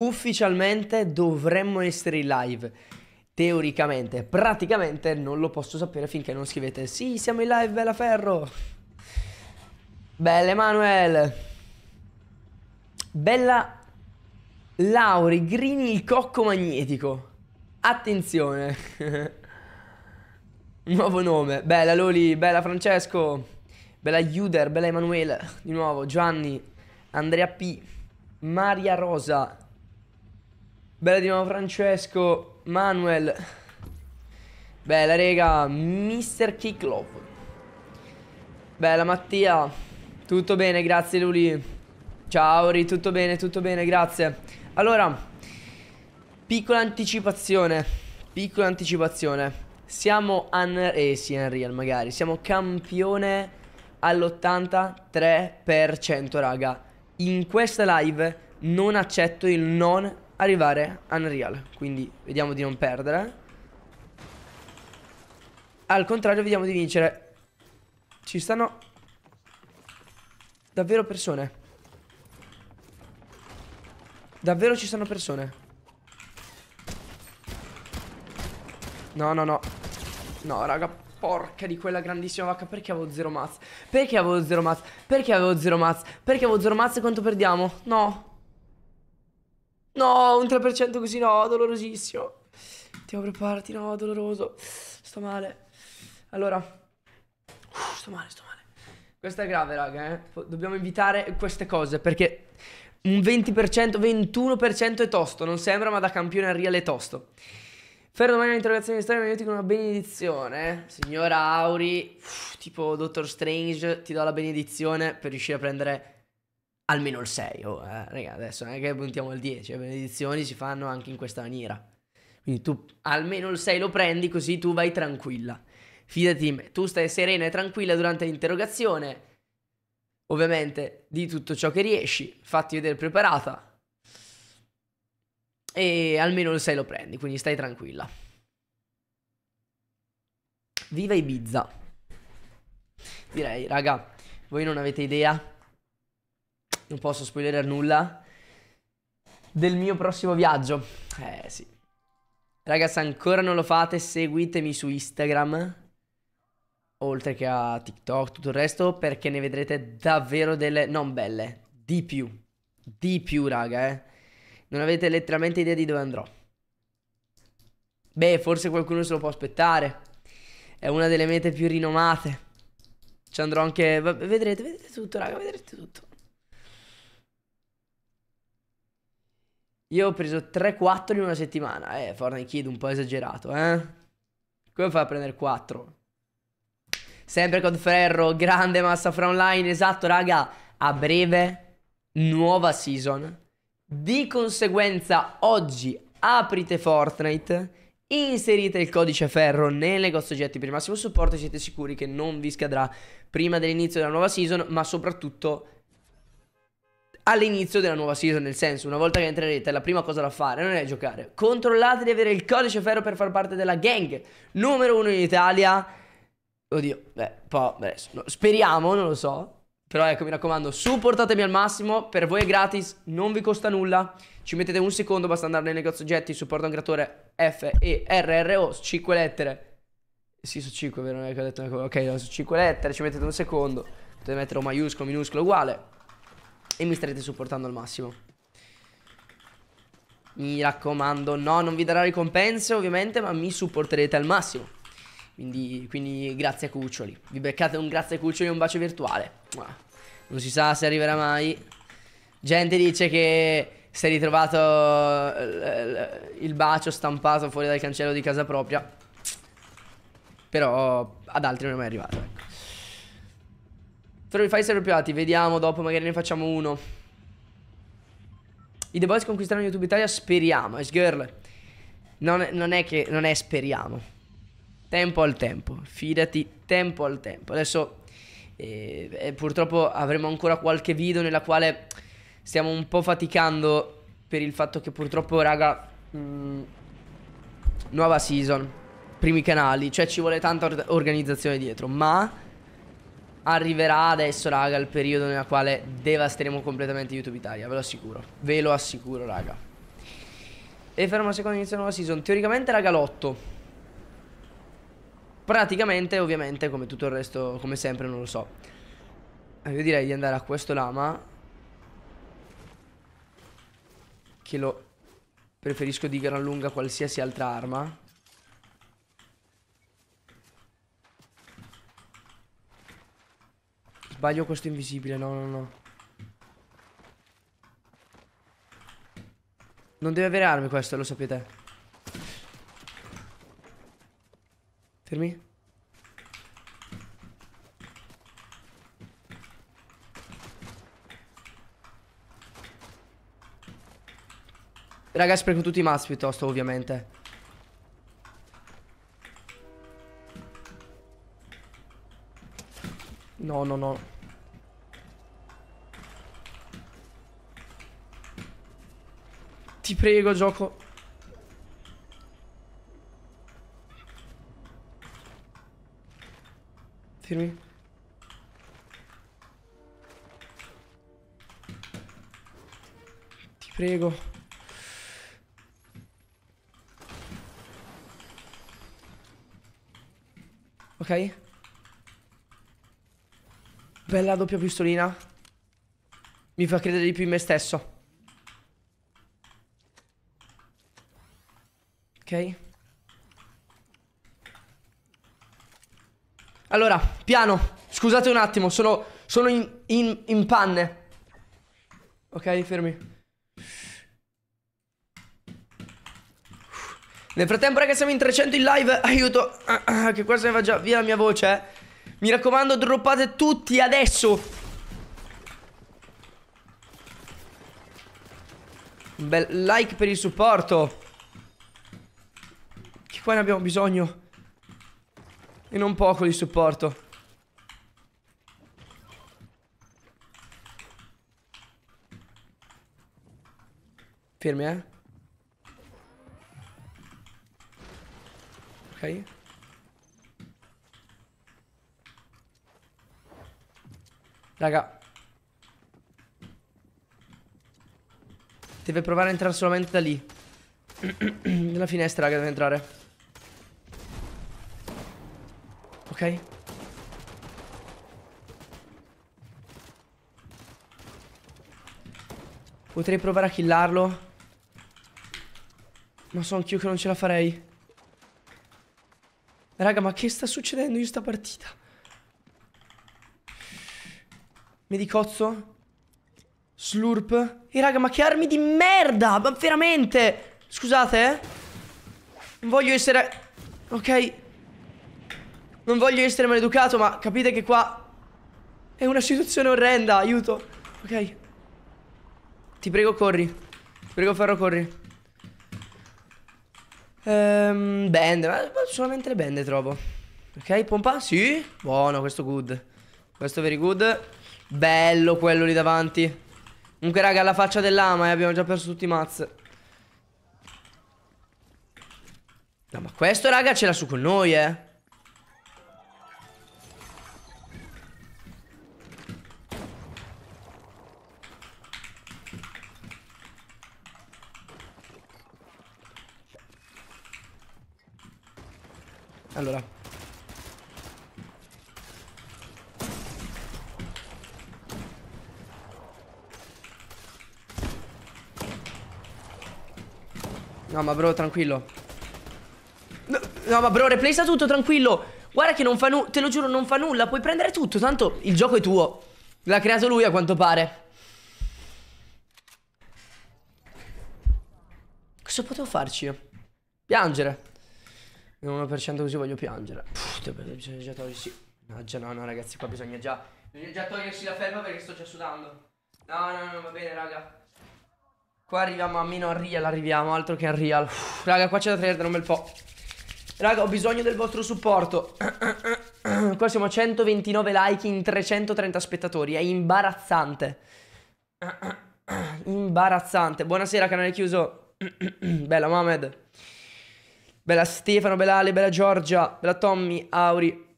Ufficialmente dovremmo essere in live. Teoricamente, praticamente non lo posso sapere finché non scrivete Sì, siamo in live, Bella Ferro Bella Emanuel Bella Lauri Grini il cocco magnetico Attenzione Nuovo nome Bella Loli, bella Francesco Bella Juder, bella Emanuele Di nuovo Gianni Andrea P Maria Rosa Bella di nuovo Francesco, Manuel. Bella rega, Mr. Kiklov. Bella Mattia, tutto bene, grazie Luli. Ciao Ri tutto bene, tutto bene, grazie. Allora, piccola anticipazione, piccola anticipazione. Siamo un eh sì, Unreal magari, siamo campione all'83%, raga. In questa live non accetto il non arrivare a Unreal Quindi vediamo di non perdere Al contrario vediamo di vincere Ci stanno Davvero persone Davvero ci stanno persone No, no, no No, raga Porca di quella grandissima vacca Perché avevo zero mazz? Perché avevo zero mazz? Perché avevo zero mazz? Perché avevo zero mazz quanto perdiamo? No No, un 3% così no, dolorosissimo. Devo prepararti, no, doloroso. Sto male. Allora. Uff, sto male, sto male. Questo è grave, raga, eh. Dobbiamo evitare queste cose perché un 20%, 21% è tosto. Non sembra, ma da campione a real è tosto. Ferro domani un'interrogazione di storia mi aiuti con una benedizione. Signora Auri, uff, tipo Doctor Strange, ti do la benedizione per riuscire a prendere almeno il 6. Oh, eh, raga, adesso non è che puntiamo il 10, le benedizioni si fanno anche in questa maniera. Quindi tu almeno il 6 lo prendi così tu vai tranquilla. Fidati di tu stai serena e tranquilla durante l'interrogazione. Ovviamente di tutto ciò che riesci, fatti vedere preparata. E almeno il 6 lo prendi, quindi stai tranquilla. Viva Ibiza. Direi, raga, voi non avete idea non posso spoilerare nulla del mio prossimo viaggio. Eh sì. Ragazzi, ancora non lo fate, seguitemi su Instagram, oltre che a TikTok, tutto il resto, perché ne vedrete davvero delle non belle, di più, di più, raga, eh. Non avete letteralmente idea di dove andrò. Beh, forse qualcuno se lo può aspettare. È una delle mete più rinomate. Ci andrò anche... Vedrete, vedrete tutto, raga, vedrete tutto. Io ho preso 3-4 in una settimana. Eh, Fortnite Kid un po' esagerato, eh. Come fa a prendere 4? Sempre con Ferro, grande massa fra online. Esatto, raga. A breve, nuova season. Di conseguenza, oggi aprite Fortnite. Inserite il codice ferro nel negozio oggetti per il massimo supporto e siete sicuri che non vi scadrà prima dell'inizio della nuova season, ma soprattutto all'inizio della nuova season, nel senso, una volta che entrerete, la prima cosa da fare non è giocare. Controllate di avere il codice ferro per far parte della gang numero uno in Italia. Oddio, beh, po', adesso, no, speriamo, non lo so. Però ecco, mi raccomando, supportatemi al massimo, per voi è gratis, non vi costa nulla. Ci mettete un secondo, basta andare nel negozio oggetti, supporto un creatore F E R R O, 5 lettere. Sì, su 5, vero? Non è che ho detto una cosa. Ok, no, su 5 lettere, ci mettete un secondo. Potete mettere o maiuscolo, minuscolo, uguale e mi starete supportando al massimo. Mi raccomando, no, non vi darà ricompense ovviamente, ma mi supporterete al massimo. Quindi, quindi grazie a cuccioli. Vi beccate un grazie a cuccioli e un bacio virtuale. Non si sa se arriverà mai. Gente dice che si è ritrovato eh, eh, il bacio stampato fuori dal cancello di casa propria. Però ad altri non è mai arrivato. Ecco. Trovi fai server privati, vediamo dopo, magari ne facciamo uno. I The Boys conquisteranno YouTube Italia, speriamo, es eh, girl. Non, non è che, non è speriamo. Tempo al tempo, fidati, tempo al tempo. Adesso eh, eh, purtroppo avremo ancora qualche video nella quale stiamo un po' faticando per il fatto che purtroppo, raga, mh, mm, nuova season, primi canali, cioè ci vuole tanta or organizzazione dietro, ma arriverà adesso, raga, il periodo nel quale devasteremo completamente YouTube Italia, ve lo assicuro. Ve lo assicuro, raga. E fermo secondo inizio della nuova season. Teoricamente, raga, lotto. Praticamente, ovviamente, come tutto il resto, come sempre, non lo so. Eh, io direi di andare a questo lama. Che lo preferisco di gran lunga qualsiasi altra arma. Sbaglio questo invisibile, no, no, no. Non deve avere armi questo, lo sapete. Fermi. Raga, spreco tutti i mazzi piuttosto, ovviamente. No, no, no. Ti prego, gioco. Fermi. Ti prego. Ok. Bella doppia pistolina. Mi fa credere di più in me stesso. Ok. Allora, piano. Scusate un attimo, sono, sono in, in, in panne. Ok, fermi. Nel frattempo, ragazzi, siamo in 300 in live. Aiuto, ah, ah, che qua se ne va già via la mia voce. Eh. Mi raccomando, droppate tutti adesso. Un bel like per il supporto. Che qua ne abbiamo bisogno. E non poco di supporto. Fermi, eh. Ok. Raga. Deve provare a entrare solamente da lì. Nella finestra, raga, deve entrare. Ok. Potrei provare a killarlo. Ma so anch'io che non ce la farei. Raga, ma che sta succedendo in sta partita? Medicozzo. Slurp. E eh, raga, ma che armi di merda! Ma veramente! Scusate, eh. Non voglio essere... Ok. Non voglio essere maleducato, ma capite che qua... È una situazione orrenda, aiuto. Ok. Ti prego, corri. Ti prego, Ferro, corri. Ehm, bende, ma solamente le bende trovo. Ok, pompa? Sì. Buono, questo good. Questo very good. Bello quello lì davanti. Comunque, raga, alla faccia dell'ama e eh, abbiamo già perso tutti i mazzi No, ma questo, raga, ce l'ha su con noi, eh. Allora No ma bro tranquillo No, no ma bro replace tutto tranquillo Guarda che non fa nulla Te lo giuro non fa nulla Puoi prendere tutto Tanto il gioco è tuo L'ha creato lui a quanto pare Cosa potevo farci io? Piangere 1% così voglio piangere Pfff bisogna già togliersi No già no no ragazzi qua bisogna già Bisogna già togliersi la felpa perché sto già sudando No no no va bene raga Qua arriviamo a meno Unreal, arriviamo, altro che Unreal. Uff, raga, qua c'è da perdere un bel po'. Raga, ho bisogno del vostro supporto. qua siamo a 129 like in 330 spettatori, è imbarazzante. imbarazzante. Buonasera, canale chiuso. bella Mohamed. Bella Stefano, bella Ale, bella Giorgia, bella Tommy, Auri.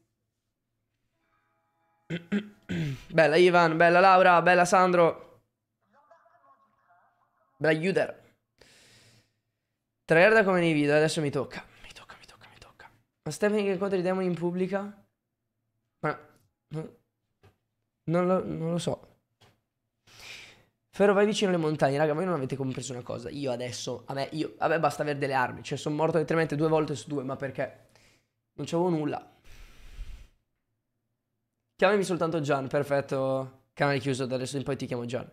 bella Ivan, bella Laura, bella Sandro. Braiuder. Trailer da come nei video, adesso mi tocca. Mi tocca, mi tocca, mi tocca. Ma Stephanie che incontra i demoni in pubblica? Ma... Non, non, lo, non lo so. Ferro vai vicino alle montagne, raga, voi non avete compreso una cosa. Io adesso, a me, io, a me basta avere delle armi. Cioè, sono morto letteralmente due volte su due, ma perché? Non c'avevo nulla. Chiamami soltanto Gian, perfetto. Canale chiuso, da adesso in poi ti chiamo Gian.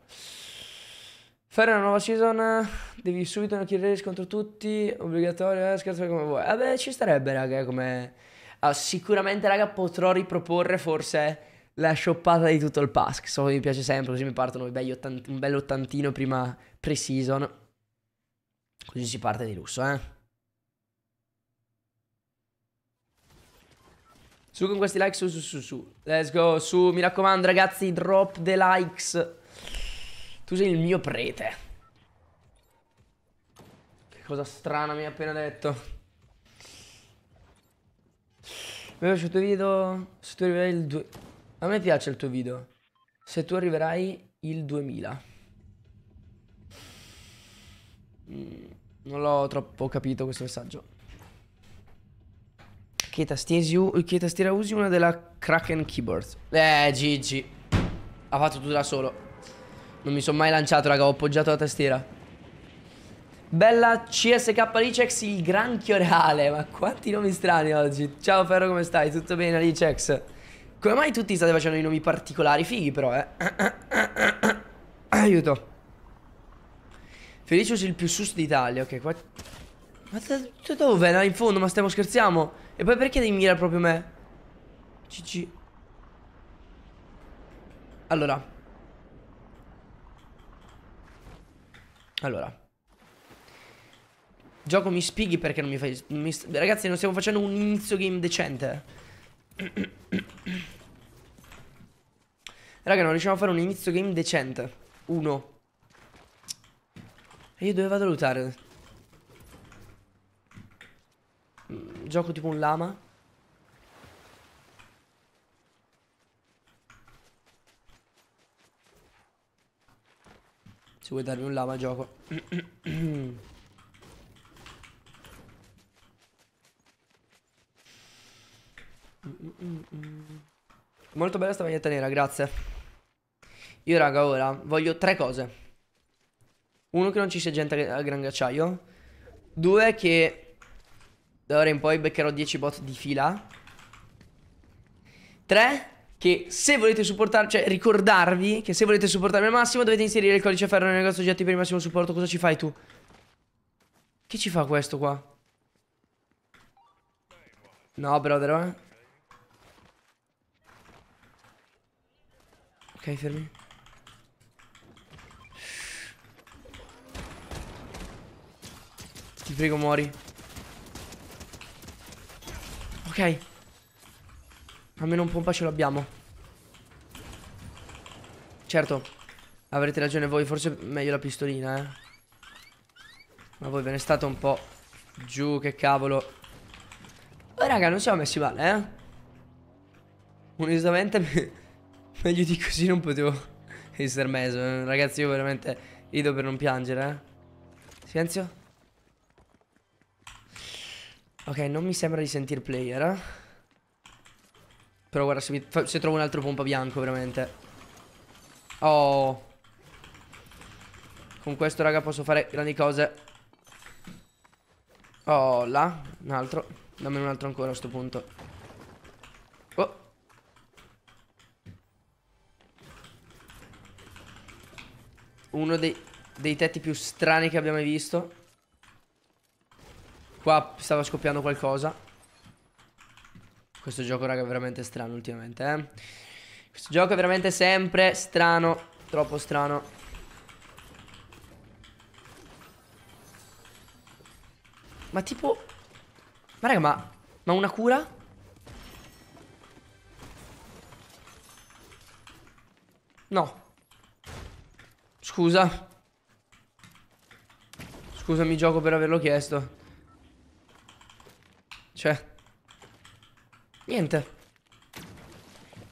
Fare una nuova season, devi subito non chiedere contro tutti, obbligatorio, eh, scherzo come vuoi. Vabbè, eh ci starebbe, raga, eh, come... Ah, sicuramente, raga, potrò riproporre forse la shoppata di tutto il pass, che so che mi piace sempre, così mi partono ottant- un bel ottantino prima pre-season. Così si parte di lusso, eh. Su con questi like, su, su, su, su. Let's go, su, mi raccomando, ragazzi, drop the likes. Tu sei il mio prete. Che cosa strana mi ha appena detto. Mi piace il tuo video. Se tu arriverai il 2... A me piace il tuo video. Se tu arriverai il 2000. Mm, non l'ho troppo capito questo messaggio. Che, che tastiera usi una della Kraken Keyboard? Eh, Gigi. Ha fatto tutto da solo. Non mi sono mai lanciato, raga, ho appoggiato la tastiera. Bella CSK Alicex, il granchio reale. Ma quanti nomi strani oggi. Ciao Ferro, come stai? Tutto bene, Alicex? Come mai tutti state facendo i nomi particolari? Fighi però, eh. Aiuto. Felicius il più sus d'Italia. Ok, qua... Ma da dove? Là in fondo, ma stiamo scherzando? E poi perché devi mirare proprio me? CC. Allora, Allora Gioco mi spieghi perché non mi fai mi, Ragazzi non stiamo facendo un inizio game decente Raga non riusciamo a fare un inizio game decente Uno E io dove vado a lootare? Mm, gioco tipo un lama Se vuoi darmi un lama gioco Molto bella sta maglietta nera, grazie Io raga ora voglio tre cose Uno che non ci sia gente al gran ghiacciaio Due che Da ora in poi beccherò 10 bot di fila Tre che se volete supportarmi, cioè ricordarvi che se volete supportarmi al massimo dovete inserire il codice ferro nel negozio oggetti per il massimo supporto. Cosa ci fai tu? Che ci fa questo qua? No, brother, eh. Ok, fermi. Ti prego, muori. Ok. Almeno un pompa ce l'abbiamo. Certo, avrete ragione voi, forse meglio la pistolina, eh. Ma voi ve ne state un po' giù, che cavolo. Oh, raga, non siamo messi male, eh. Onestamente, me... meglio di così non potevo essere messo. Eh. Ragazzi, io veramente rido per non piangere, eh. Silenzio. Ok, non mi sembra di sentire player, eh. Però guarda, se, mi, se trovo un altro pompa bianco, veramente. Oh. Con questo, raga, posso fare grandi cose. Oh, là. Un altro. Dammi un altro ancora a sto punto. Oh. Uno dei, dei tetti più strani che abbiamo mai visto. Qua stava scoppiando qualcosa. Questo gioco, raga, è veramente strano ultimamente, eh. Questo gioco è veramente sempre strano, troppo strano. Ma tipo... Ma raga, ma... Ma una cura? No. Scusa. Scusami gioco per averlo chiesto. Cioè... Niente.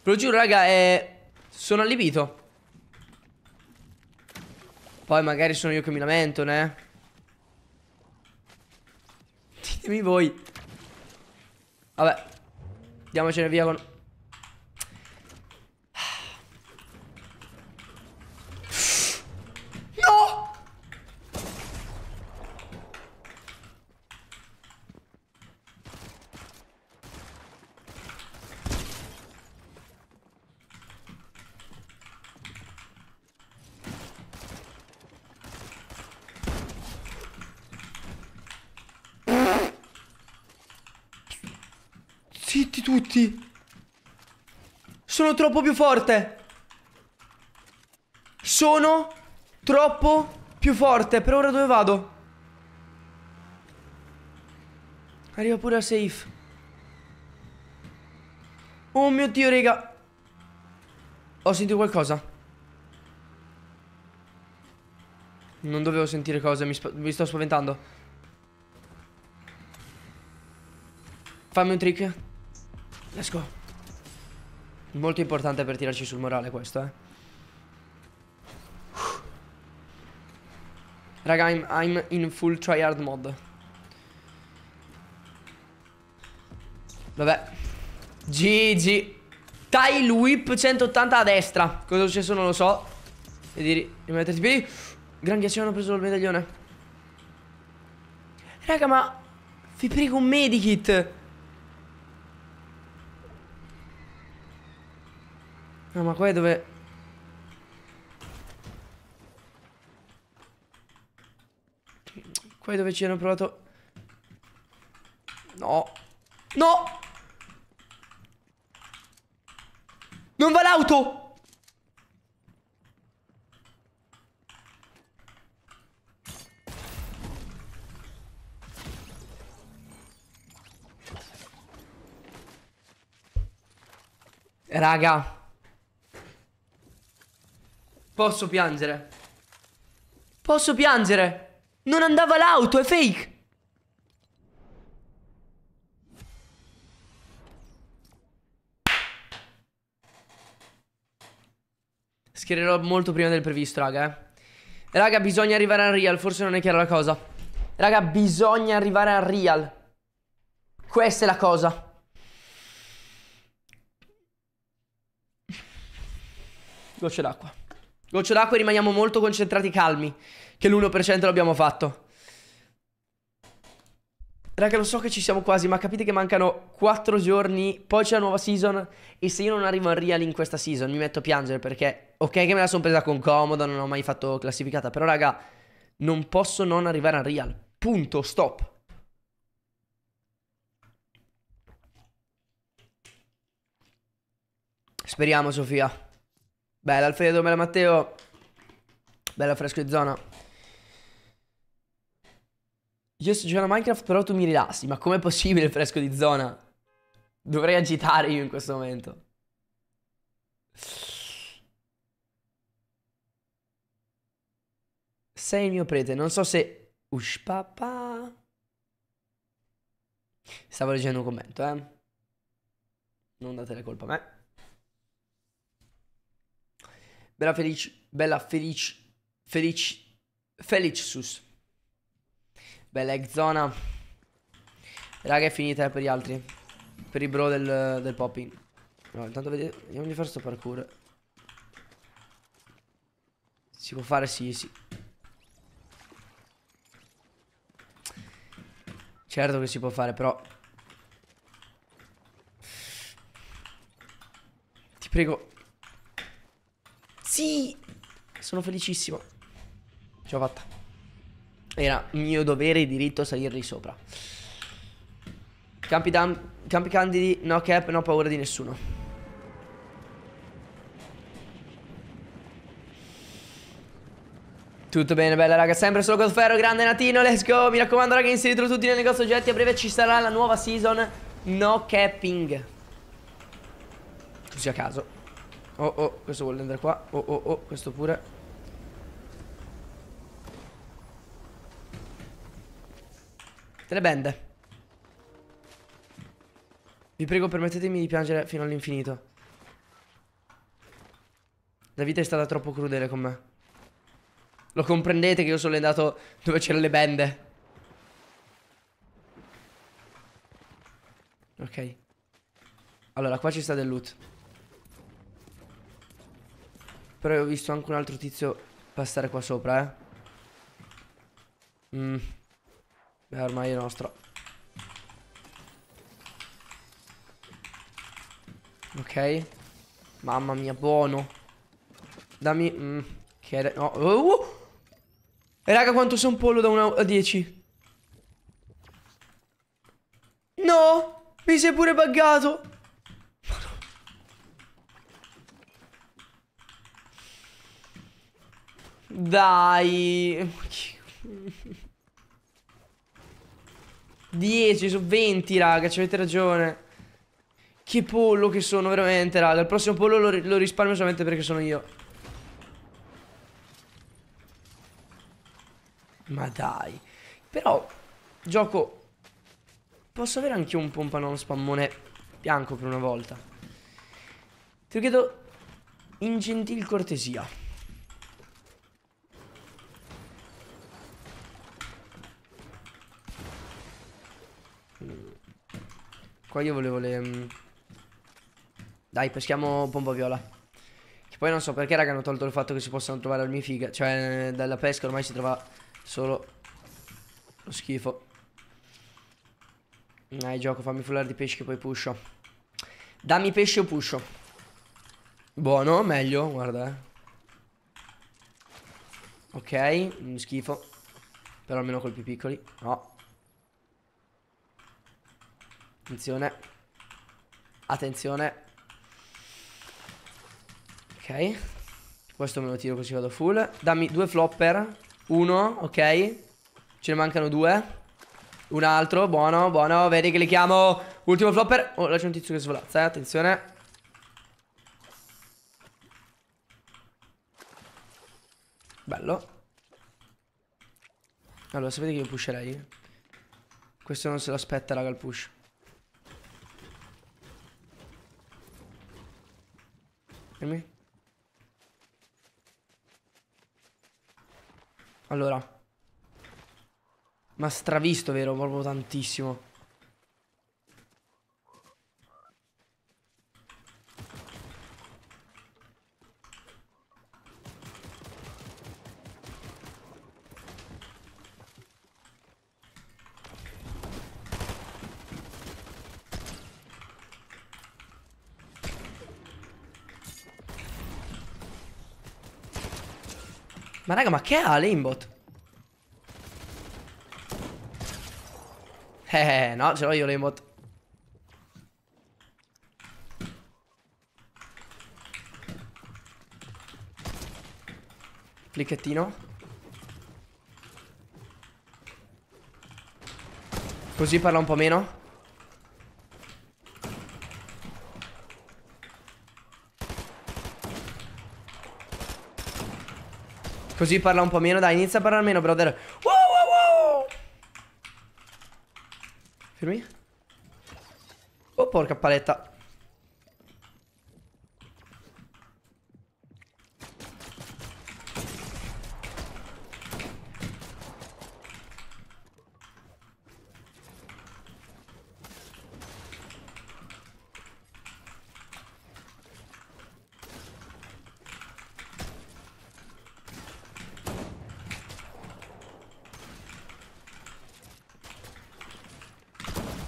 Ve lo giuro, raga, è... sono allibito. Poi magari sono io che mi lamento, ne? Ditemi voi. Vabbè. Andiamocene via con... troppo più forte Sono troppo più forte Per ora dove vado? Arriva pure a safe Oh mio dio raga Ho sentito qualcosa Non dovevo sentire cose mi, mi sto spaventando Fammi un trick Let's go Molto importante per tirarci sul morale questo, eh. Raga, I'm, I'm in full tryhard mod. Vabbè. GG. Tile whip 180 a destra. Cosa è successo non lo so. E Vedi, rimetterti qui. Gran ghiacciolo hanno preso il medaglione. Raga, ma... Vi prego un medikit. No, ah, ma qua è dove... Qua è dove ci hanno provato... No. No! Non va l'auto! Raga Posso piangere. Posso piangere. Non andava l'auto, è fake. Schiererò molto prima del previsto, raga, eh. Raga, bisogna arrivare a real, forse non è chiara la cosa. Raga, bisogna arrivare a real. Questa è la cosa. Gocce d'acqua. Goccio d'acqua e rimaniamo molto concentrati calmi. Che l'1% l'abbiamo fatto. Raga, lo so che ci siamo quasi, ma capite che mancano 4 giorni, poi c'è la nuova season e se io non arrivo in real in questa season mi metto a piangere perché, ok che me la sono presa con comodo non ho mai fatto classificata, però raga, non posso non arrivare in real. Punto, stop. Speriamo, Sofia. Bella Alfredo, bella Matteo. Bella fresco di zona. Io sto giocando a Minecraft però tu mi rilassi. Ma com'è possibile fresco di zona? Dovrei agitare io in questo momento. Sei il mio prete. Non so se... Ush papà. Stavo leggendo un commento, eh. Non date la colpa a me. Bella felice. Bella Felice. Felice Felicsus. Bella ex zona. Raga è finita eh, per gli altri. Per i bro del, del popping. No, intanto vediamo, vediamo di fare sto parkour. Si può fare, sì, sì. Certo che si può fare, però... Ti prego, sì! Sono felicissimo. Ce l'ho fatta. Era mio dovere e diritto salirli sopra. Campi, dam, campi candidi, no cap, no paura di nessuno. Tutto bene, bella raga, sempre solo col ferro, grande Natino, let's go. Mi raccomando raga, inseritelo tutti nel negozio oggetti, a breve ci sarà la nuova season no capping. Così a caso. Oh oh questo vuole andare qua Oh oh oh questo pure Tre bende. Vi prego permettetemi di piangere fino all'infinito La vita è stata troppo crudele con me Lo comprendete che io sono andato dove c'erano le bende Ok Allora qua ci sta del loot però ho visto anche un altro tizio passare qua sopra, eh. Mm. Beh, ormai è nostro. Ok. Mamma mia, buono. Dammi... Mm. Che era... No. Oh, uh! E eh, raga, quanto sono pollo da 1 a 10? No! Mi sei pure buggato! Dai 10 su 20 raga ci avete ragione Che pollo che sono veramente raga Il prossimo pollo lo, lo risparmio solamente perché sono io Ma dai Però Gioco Posso avere anche un pompanon spammone bianco per una volta Ti chiedo In gentil cortesia Qua io volevo le... Mm, Dai, peschiamo pompa viola. Che poi non so perché, raga, hanno tolto il fatto che si possano trovare armi figa. Cioè, dalla pesca ormai si trova solo lo schifo. Dai, gioco, fammi fullare di pesci che poi pusho. Dammi pesce o pusho. Buono, meglio, guarda, eh. Ok, mm, schifo. Però almeno colpi piccoli. No. Attenzione. Attenzione. Ok. Questo me lo tiro così vado full. Dammi due flopper. Uno, ok. Ce ne mancano due. Un altro, buono, buono. Vedi che li chiamo. Ultimo flopper. Oh, là c'è un tizio che svolazza, eh. Attenzione. Bello. Allora, sapete che io pusherei? Questo non se lo aspetta, raga, il push. Dimmi. Allora. Ma stravisto, vero? Proprio tantissimo. Ma raga, ma che ha l'aimbot? Eh, eh, eh, no, ce l'ho io l'aimbot. Flicchettino. Così parla un po' meno. Così parla un po' meno, dai, inizia a parlare meno, brother. Wow, wow, wow! Fermi. Oh, porca paletta.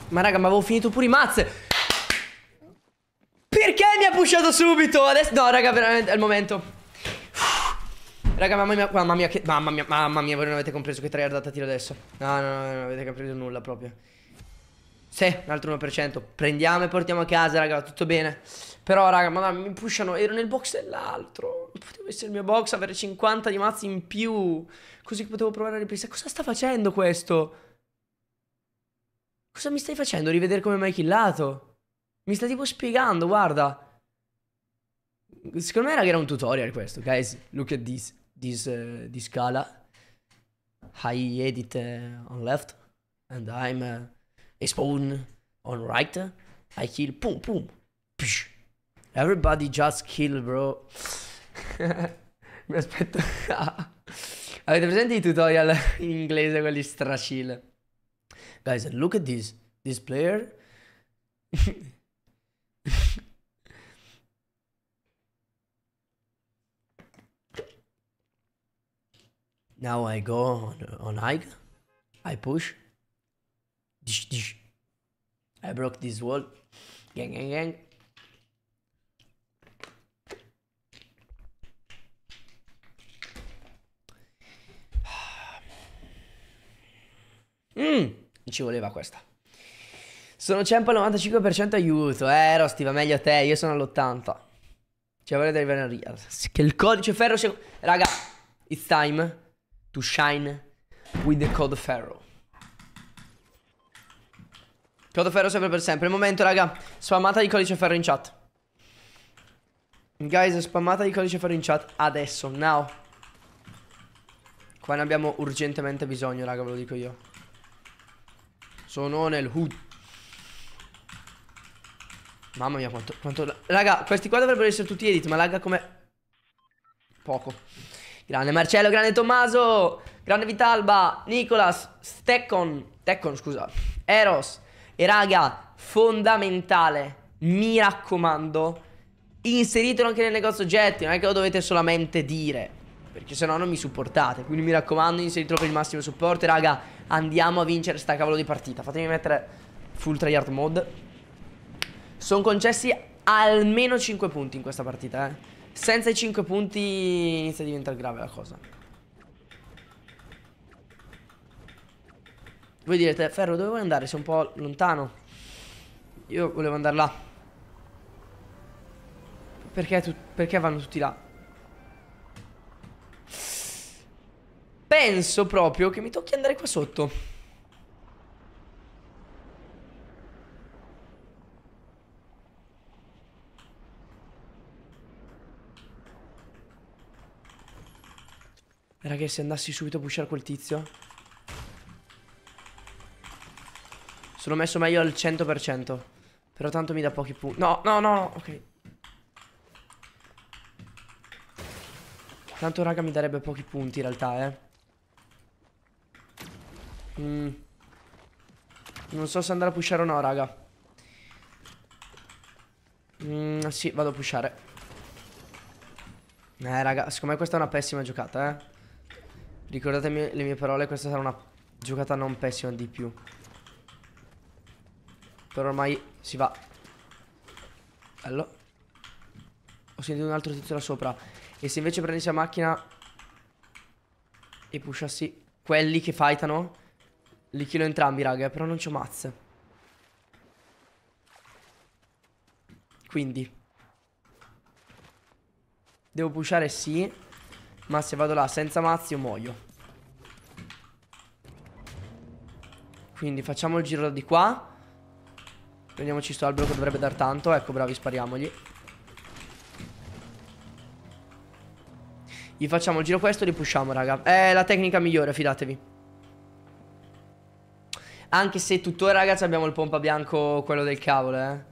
Ma raga, ma avevo finito pure i mazze. Perché mi ha pushato subito? Adesso... No, raga, veramente, è il momento. Raga, mamma mia, mamma mia, che... Mamma mia, mamma mia, voi non avete compreso che tryhardata tiro adesso. No, no, no, non avete capito nulla proprio. Sì, un altro 1%. Prendiamo e portiamo a casa, raga, tutto bene. Però, raga, mamma mia, mi pushano. Ero nel box dell'altro. Potevo essere il mio box, avere 50 di mazzi in più. Così potevo provare a ripresa. Cosa sta facendo questo? Cosa mi stai facendo? Rivedere come mi hai killato? Mi sta tipo spiegando, guarda. Secondo me raga, era un tutorial questo, guys. Look at this, this, uh, this scala. I edit uh, on left and I'm uh, spawn on right. I kill, Pum, pum. Psh. Everybody just kill, bro. mi aspetto. Avete presente i tutorial in inglese, quelli stracile? Guys, and look at this. This player. now I go on, on hike. I push. Dish, dish. I broke this wall. Gang, gang, gang. Mmm. ci voleva questa. Sono sempre al 95% aiuto, eh Rosti, va meglio a te, io sono all'80. Ci avrei da arrivare a Real. Che il codice ferro... sia... Raga, it's time to shine with the code ferro. Code ferro sempre per sempre. Il momento, raga, spammata di codice ferro in chat. Guys, spammata di codice ferro in chat adesso, now. Qua ne abbiamo urgentemente bisogno, raga, ve lo dico io. Sono nel hood. Mamma mia quanto, quanto... Raga, questi qua dovrebbero essere tutti edit, ma lagga come... Poco. Grande Marcello, grande Tommaso, grande Vitalba, Nicolas, Steccon, Teccon scusa, Eros. E raga, fondamentale, mi raccomando, inseritelo anche nel negozio oggetti, non è che lo dovete solamente dire perché se no non mi supportate. Quindi mi raccomando, inserite per il massimo supporto. E raga, andiamo a vincere sta cavolo di partita. Fatemi mettere full tryhard mode. Sono concessi almeno 5 punti in questa partita, eh. Senza i 5 punti inizia a diventare grave la cosa. Voi direte, Ferro, dove vuoi andare? Sei un po' lontano. Io volevo andare là. Perché, perché vanno tutti là? Penso proprio che mi tocchi andare qua sotto. Raga, se andassi subito a pushare quel tizio. Sono messo meglio al 100%. Però tanto mi dà pochi punti. no, no, no, ok. Tanto raga mi darebbe pochi punti in realtà, eh. Mm. Non so se andare a pushare o no, raga. Mm, sì, vado a pushare. Eh, raga, secondo me questa è una pessima giocata, eh. Ricordatemi le mie parole, questa sarà una giocata non pessima di più. Però ormai si va. Bello. Ho sentito un altro tizio là sopra. E se invece prendessi la macchina e pushassi quelli che fightano... Li chilo entrambi, raga, eh, però non c'ho mazze. Quindi. Devo pushare sì, ma se vado là senza mazzi io muoio. Quindi facciamo il giro da di qua. Prendiamoci sto albero che dovrebbe dar tanto. Ecco, bravi, spariamogli. Gli facciamo il giro questo e li pushiamo, raga. È la tecnica migliore, fidatevi. Anche se tuttora, ragazzi, abbiamo il pompa bianco, quello del cavolo, eh.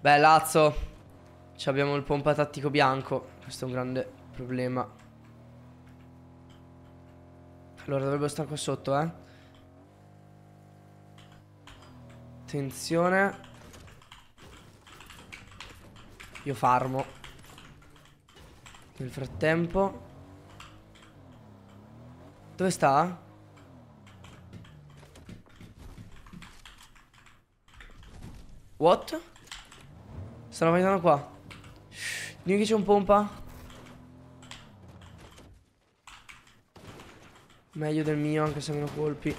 Beh, Lazzo. Ci abbiamo il pompa tattico bianco. Questo è un grande problema. Allora, dovrebbero stare qua sotto, eh. Attenzione. Io farmo. Nel frattempo. Dove sta? What? Stanno venendo qua. Dimmi che c'è un pompa. Meglio del mio, anche se meno colpi.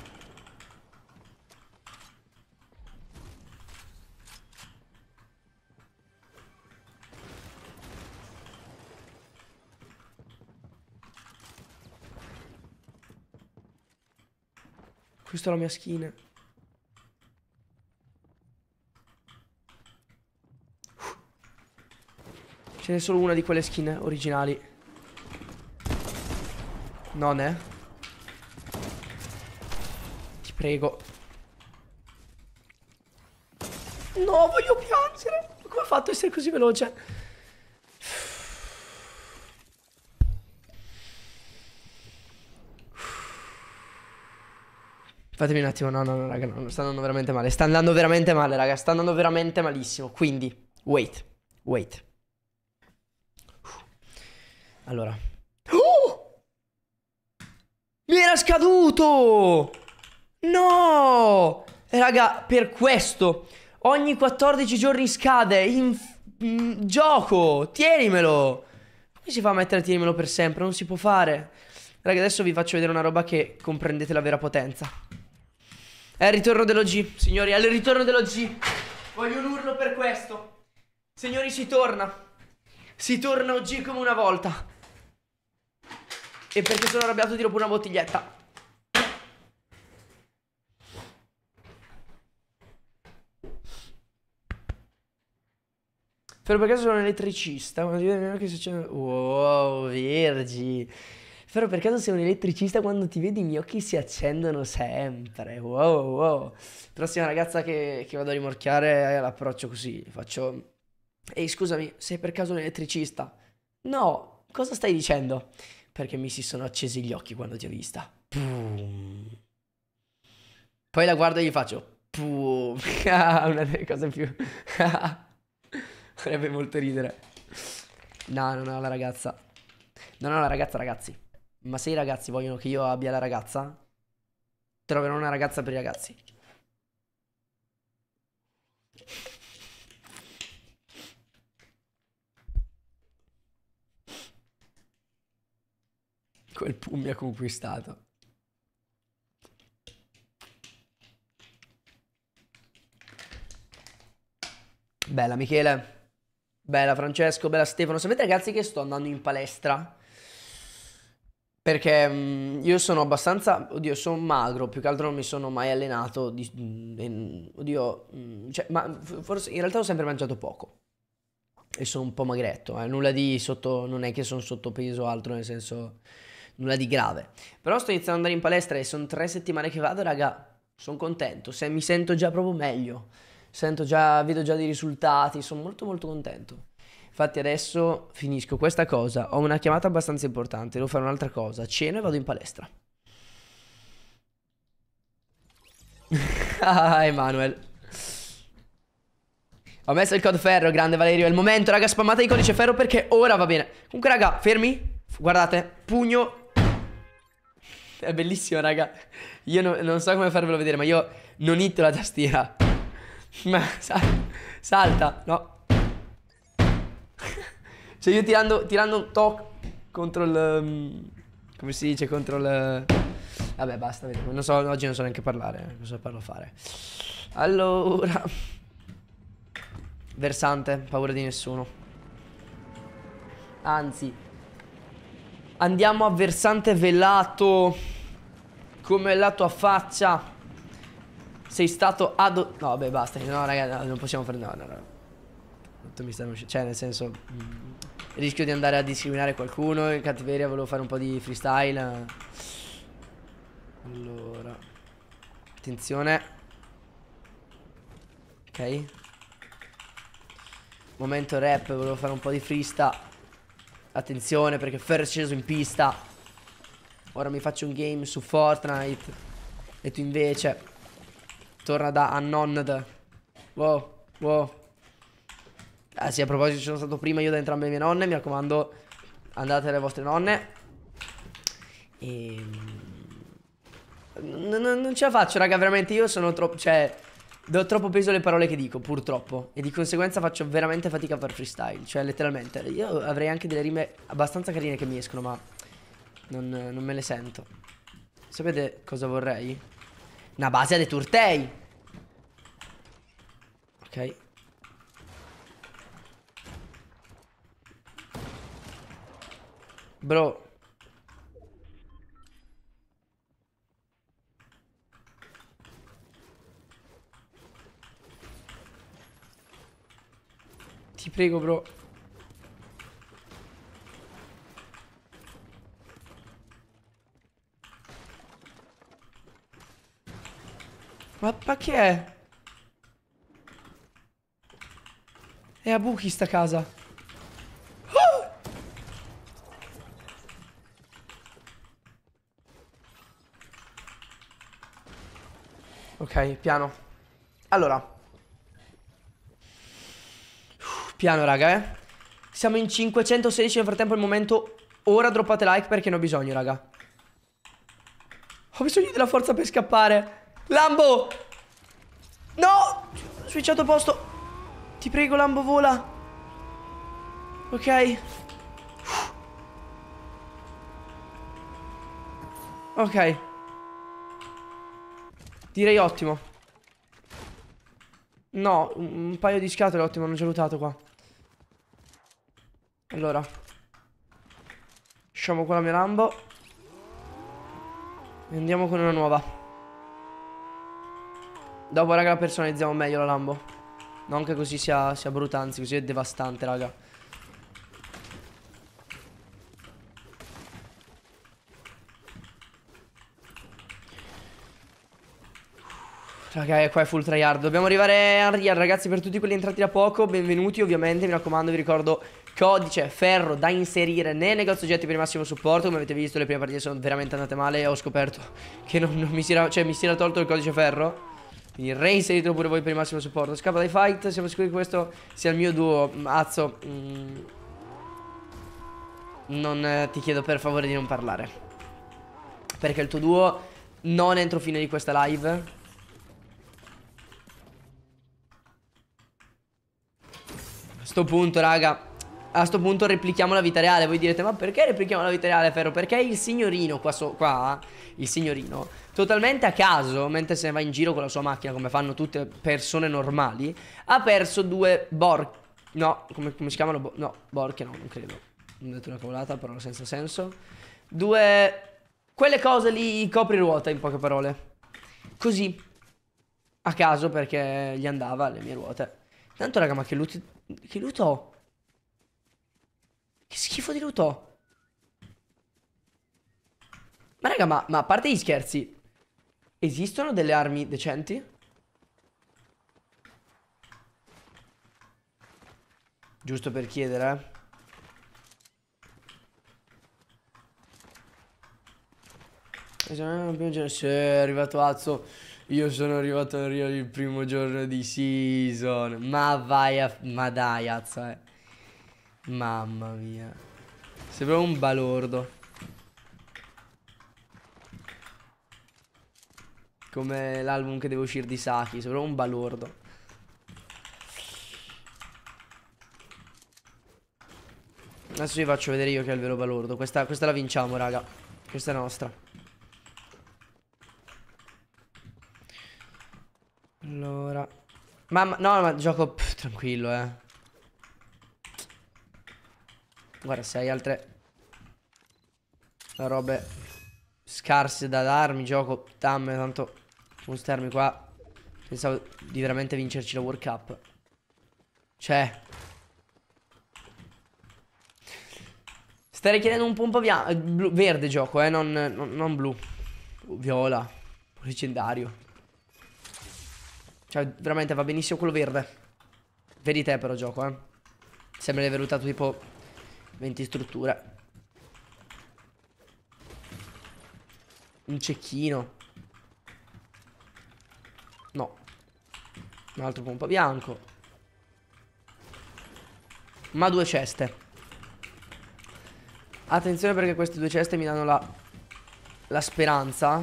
Questa è la mia skin. Ce n'è solo una di quelle skin originali. Non è? Ti prego. No, voglio piangere. Come ha fatto a essere così veloce? Fatemi un attimo, no, no, no, raga, no, sta andando veramente male. Sta andando veramente male, raga, sta andando veramente malissimo. Quindi, wait, wait. Allora. Oh! Mi era scaduto! No! Eh, raga, per questo. Ogni 14 giorni scade. In... Mm, gioco! Tienimelo! Come si fa a mettere tienimelo per sempre? Non si può fare. Raga, adesso vi faccio vedere una roba che comprendete la vera potenza. È il ritorno dell'OG, signori, è il ritorno dell'OG. Voglio un urlo per questo. Signori, si torna. Si torna OG come una volta. E perché sono arrabbiato tiro pure una bottiglietta. Ferro per caso sono un elettricista. Wow, Virgi. Ferro per caso sei un elettricista quando ti vedi i miei occhi si accendono sempre. Wow, wow. Prossima ragazza che, che vado a rimorchiare è eh, l'approccio così. Faccio... Ehi, scusami, sei per caso un elettricista? No, cosa stai dicendo? perché mi si sono accesi gli occhi quando ti ho vista. Pum. Poi la guardo e gli faccio. Pum. Una delle cose più. Farebbe molto ridere. No, non ho la ragazza. Non ho la ragazza, ragazzi. Ma se i ragazzi vogliono che io abbia la ragazza, troverò una ragazza per i ragazzi. quel pum mi ha conquistato. Bella Michele. Bella Francesco, bella Stefano. Sapete ragazzi che sto andando in palestra? Perché mh, mm, io sono abbastanza, oddio, sono magro, più che altro non mi sono mai allenato, di, in, oddio, mh, mm, cioè, ma forse in realtà ho sempre mangiato poco e sono un po' magretto, eh, nulla di sotto, non è che sono sottopeso o altro, nel senso nulla di grave. Però sto iniziando ad andare in palestra e sono tre settimane che vado, raga, sono contento, Se mi sento già proprio meglio, sento già, vedo già dei risultati, sono molto molto contento. Infatti adesso finisco questa cosa, ho una chiamata abbastanza importante, devo fare un'altra cosa, ceno e vado in palestra. ah, Emanuel. Ho messo il code ferro, grande Valerio, è il momento, raga, spammate il codice ferro perché ora va bene. Comunque, raga, fermi, guardate, pugno È bellissimo, raga. Io no, non so come farvelo vedere, ma io non hitto la tastiera. Ma sal salta, no. cioè io tirando, tirando un toc contro il... Mm, come si dice? Contro il... Vabbè, basta, Non so, oggi non so neanche parlare, non eh, so parlo fare. Allora... Versante, paura di nessuno. Anzi, Andiamo a versante velato. Come la tua faccia. Sei stato ado... No, beh, basta. No, raga, no, non possiamo fare... No, no, no. Mi stanno... Cioè, nel senso... Mm, rischio di andare a discriminare qualcuno. In cattiveria volevo fare un po' di freestyle. Allora. Attenzione. Ok. Momento rap, volevo fare un po' di freestyle. Attenzione perché Fer è sceso in pista. Ora mi faccio un game su Fortnite. E tu invece. Torna da Unnoned. Wow, wow. Ah sì, a proposito, ci sono stato prima io da entrambe le mie nonne. Mi raccomando, andate alle vostre nonne. E... Ehm, non, non ce la faccio, raga, veramente io sono troppo... Cioè... Do troppo peso alle parole che dico, purtroppo. E di conseguenza faccio veramente fatica a far freestyle. Cioè, letteralmente. Io avrei anche delle rime abbastanza carine che mi escono, ma non, non me le sento. Sapete cosa vorrei? Una base alle turtei. Ok. Bro, Ti prego, bro. Ma, ma che è? È a buchi sta casa. Ah! Ok, piano. Allora, Piano raga eh Siamo in 516 nel frattempo il momento Ora droppate like perché ne ho bisogno raga Ho bisogno della forza per scappare Lambo No Switchato posto Ti prego Lambo vola Ok Ok Direi ottimo No, un, paio di scatole ottimo, hanno già lootato qua allora Usciamo con la mia Lambo E andiamo con una nuova Dopo raga la personalizziamo meglio la Lambo Non che così sia, sia brutta Anzi così è devastante raga Raga, qua è full tryhard. Dobbiamo arrivare a Rial, ragazzi, per tutti quelli entrati da poco. Benvenuti, ovviamente. Mi raccomando, vi ricordo codice ferro da inserire nel negozio oggetti per il massimo supporto. Come avete visto, le prime partite sono veramente andate male. Ho scoperto che non, non mi, si era, cioè, mi si era tolto il codice ferro. Quindi reinseritelo pure voi per il massimo supporto. Scappa dai fight. Siamo sicuri che questo sia il mio duo. Mazzo. Mm, mm. Non eh, ti chiedo per favore di non parlare. Perché il tuo duo non entro fine di questa live. sto punto, raga, a sto punto replichiamo la vita reale. Voi direte, ma perché replichiamo la vita reale, Ferro? Perché il signorino qua, so, qua, il signorino, totalmente a caso, mentre se ne va in giro con la sua macchina, come fanno tutte persone normali, ha perso due borch. No, come, come, si chiamano? Bo no, borche no, non credo. Non ho detto una cavolata, però senza senso. Due... Quelle cose lì copri ruota, in poche parole. Così. A caso, perché gli andava le mie ruote. Tanto, raga, ma che loot che luto? Che schifo di luto. Ma raga, ma, ma a parte gli scherzi, esistono delle armi decenti? Giusto per chiedere, eh. eh sì, è arrivato Azzo. Io sono arrivato a Rio il primo giorno di season. Ma vai a... Ma dai, azza, eh. Mamma mia. Sembra un balordo. Come l'album che deve uscire di Saki. Sembra un balordo. Adesso vi faccio vedere io che è il vero balordo. Questa, questa la vinciamo, raga. Questa è nostra. Allora. Mamma, no, ma gioco pff, tranquillo, eh. Guarda, se hai altre robe scarse da darmi, gioco, damme, tanto boostermi qua. Pensavo di veramente vincerci la World Cup. Cioè. Stai richiedendo un pompa blu, verde gioco, eh, non, non, non blu. Viola. Leggendario. Cioè, veramente va benissimo quello verde. Vedi te però gioco, eh. Sembra di aver lootato tipo 20 strutture. Un cecchino. No. Un altro pompa bianco. Ma due ceste. Attenzione perché queste due ceste mi danno la, la speranza.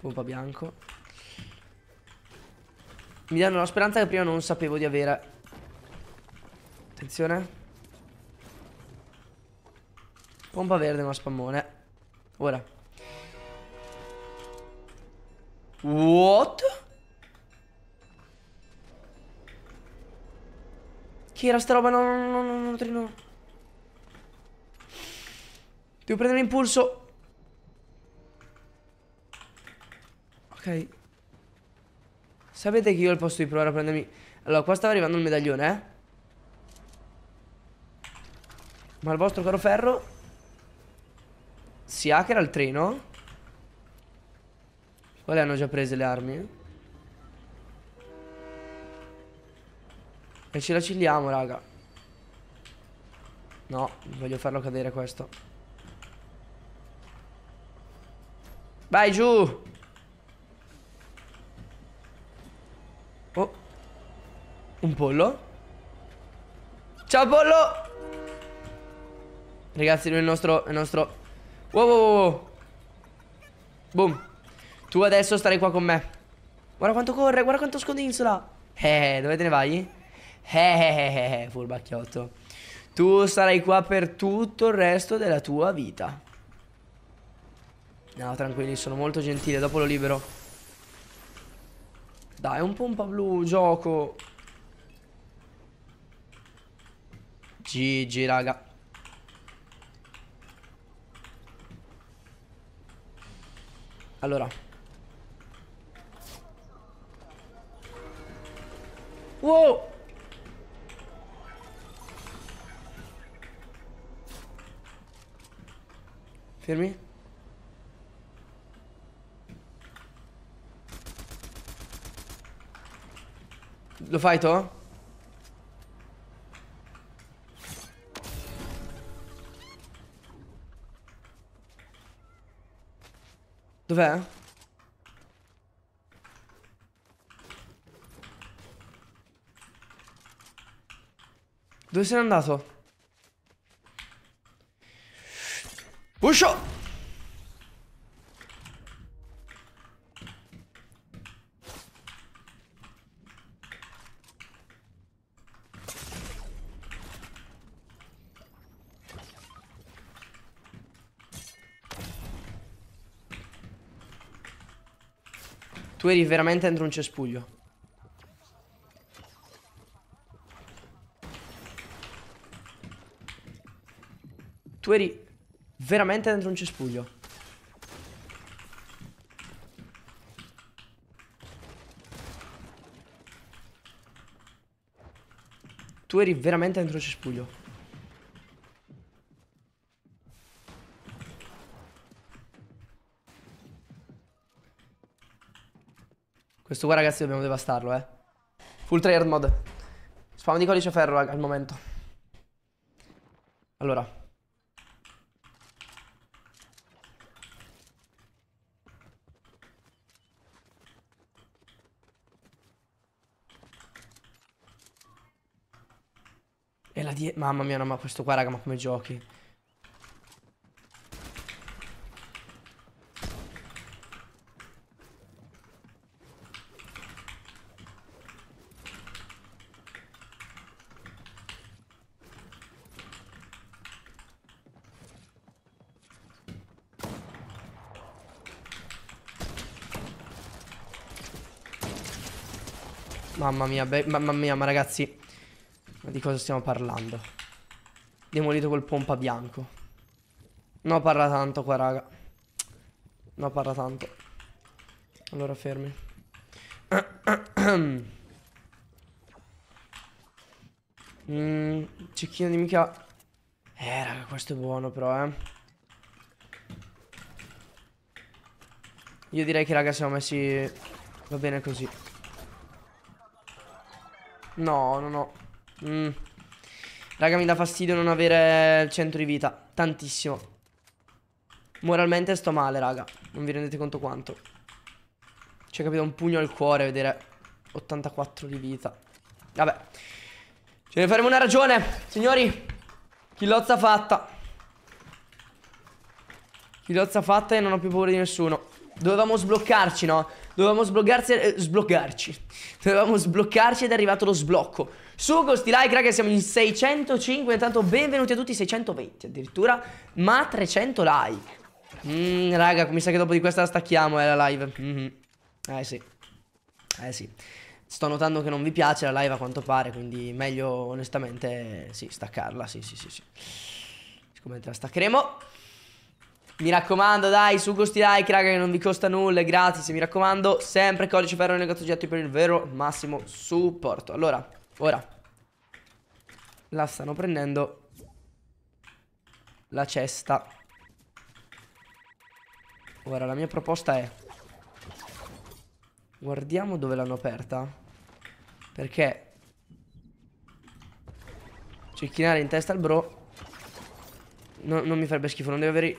Pompa bianco. Mi danno la speranza che prima non sapevo di avere Attenzione Pompa verde ma spammone Ora What? Chi era sta roba? No, no, no, no, no, no. Devo prendere impulso Ok Sapete che io al posto di provare a prendermi... Allora, qua stava arrivando il medaglione, eh? Ma il vostro caro ferro Si hackera il treno Quali hanno già prese le armi E ce la cilliamo raga No Voglio farlo cadere questo Vai giù Un pollo Ciao pollo Ragazzi lui è il nostro È il nostro Wow wow wow Boom Tu adesso starai qua con me Guarda quanto corre Guarda quanto scodinzola eh, eh dove te ne vai? Eh eh eh eh, eh Furbacchiotto Tu sarai qua per tutto il resto della tua vita No tranquilli sono molto gentile Dopo lo libero Dai un pompa blu gioco GG raga Allora Wow Fermi Lo fai tu? Dov'è? Dove sei andato? Uscio! eri veramente dentro un cespuglio. Tu eri veramente dentro un cespuglio. Tu eri veramente dentro un cespuglio. Questo qua ragazzi dobbiamo devastarlo, eh. Full tryhard mod. Spam di codice ferro al momento. Allora. E la die... Mamma mia, no, ma questo qua, raga, ma come giochi? Mamma mia, mamma mia, ma ragazzi, ma di cosa stiamo parlando? Demolito col pompa bianco. No, parla tanto qua, raga. No, parla tanto. Allora, fermi. mm, cecchino di mica... Eh, raga, questo è buono però, eh. Io direi che, raga, siamo messi... Va bene così. No, no, no. Mm. Raga, mi dà fastidio non avere il centro di vita. Tantissimo. Moralmente sto male, raga. Non vi rendete conto quanto. Ci cioè, ho capito, un pugno al cuore vedere 84 di vita. Vabbè. Ce ne faremo una ragione, signori. Chillozza fatta. Chillozza fatta e non ho più paura di nessuno. Dovevamo sbloccarci, no? Dovevamo sbloccarci, eh, sbloccarci. Dovevamo sbloccarci ed è arrivato lo sblocco. Su con sti like, raga, siamo in 605. Intanto benvenuti a tutti, 620 addirittura, ma 300 like. Mm, raga, mi sa che dopo di questa la stacchiamo, eh, la live. Mm -hmm. Eh sì. Eh sì. Sto notando che non vi piace la live a quanto pare, quindi meglio onestamente sì, staccarla, sì, sì, sì, sì. Sicuramente la staccheremo. Mi raccomando, dai, su questi like, raga, che non vi costa nulla, è gratis. Mi raccomando, sempre codice ferro nel oggetti per il vero massimo supporto. Allora, ora la stanno prendendo la cesta. Ora, la mia proposta è Guardiamo dove l'hanno aperta Perché Cecchinare in testa al bro no, Non mi farebbe schifo Non deve avere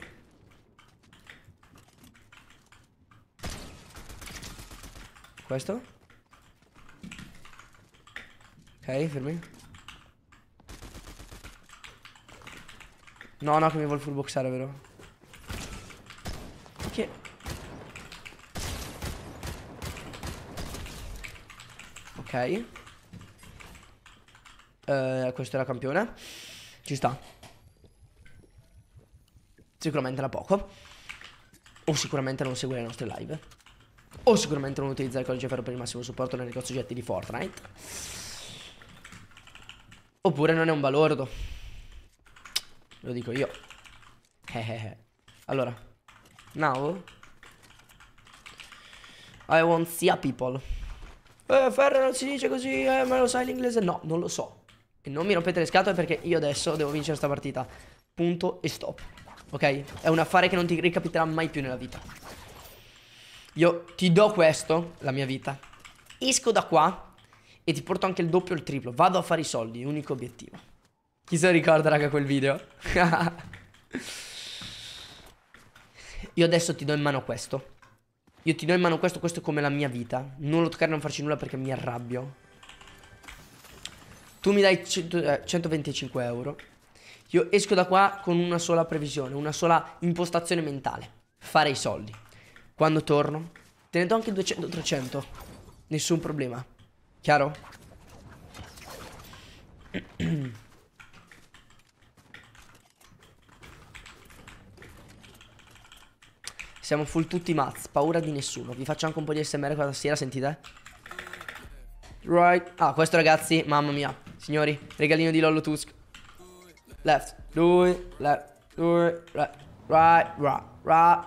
Questo? Ok, fermi. No, no, che mi vuole full fullboxare, vero? Che... Ok. Uh, questo era campione. Ci sta. Sicuramente era poco. O sicuramente non segue le nostre live o sicuramente non utilizzare il codice ferro per il massimo supporto nel negozio oggetti di Fortnite oppure non è un balordo lo dico io eh, eh, eh. allora now I want sia people eh, ferro non si dice così eh, ma lo sai l'inglese no non lo so e non mi rompete le scatole perché io adesso devo vincere questa partita punto e stop ok è un affare che non ti ricapiterà mai più nella vita io ti do questo, la mia vita. Esco da qua e ti porto anche il doppio o il triplo. Vado a fare i soldi, unico obiettivo. Chi se ricorda, raga, quel video? Io adesso ti do in mano questo. Io ti do in mano questo, questo è come la mia vita. Non lo toccare, non farci nulla perché mi arrabbio. Tu mi dai 100, eh, 125 euro. Io esco da qua con una sola previsione, una sola impostazione mentale. Fare i soldi. Quando torno Te ne do anche 200-300 Nessun problema Chiaro? Siamo full tutti mazz Paura di nessuno Vi faccio anche un po' di smr questa sera Sentite Right Ah questo ragazzi Mamma mia Signori Regalino di Lollo Tusk Left Lui Left Lui Right Right Right Right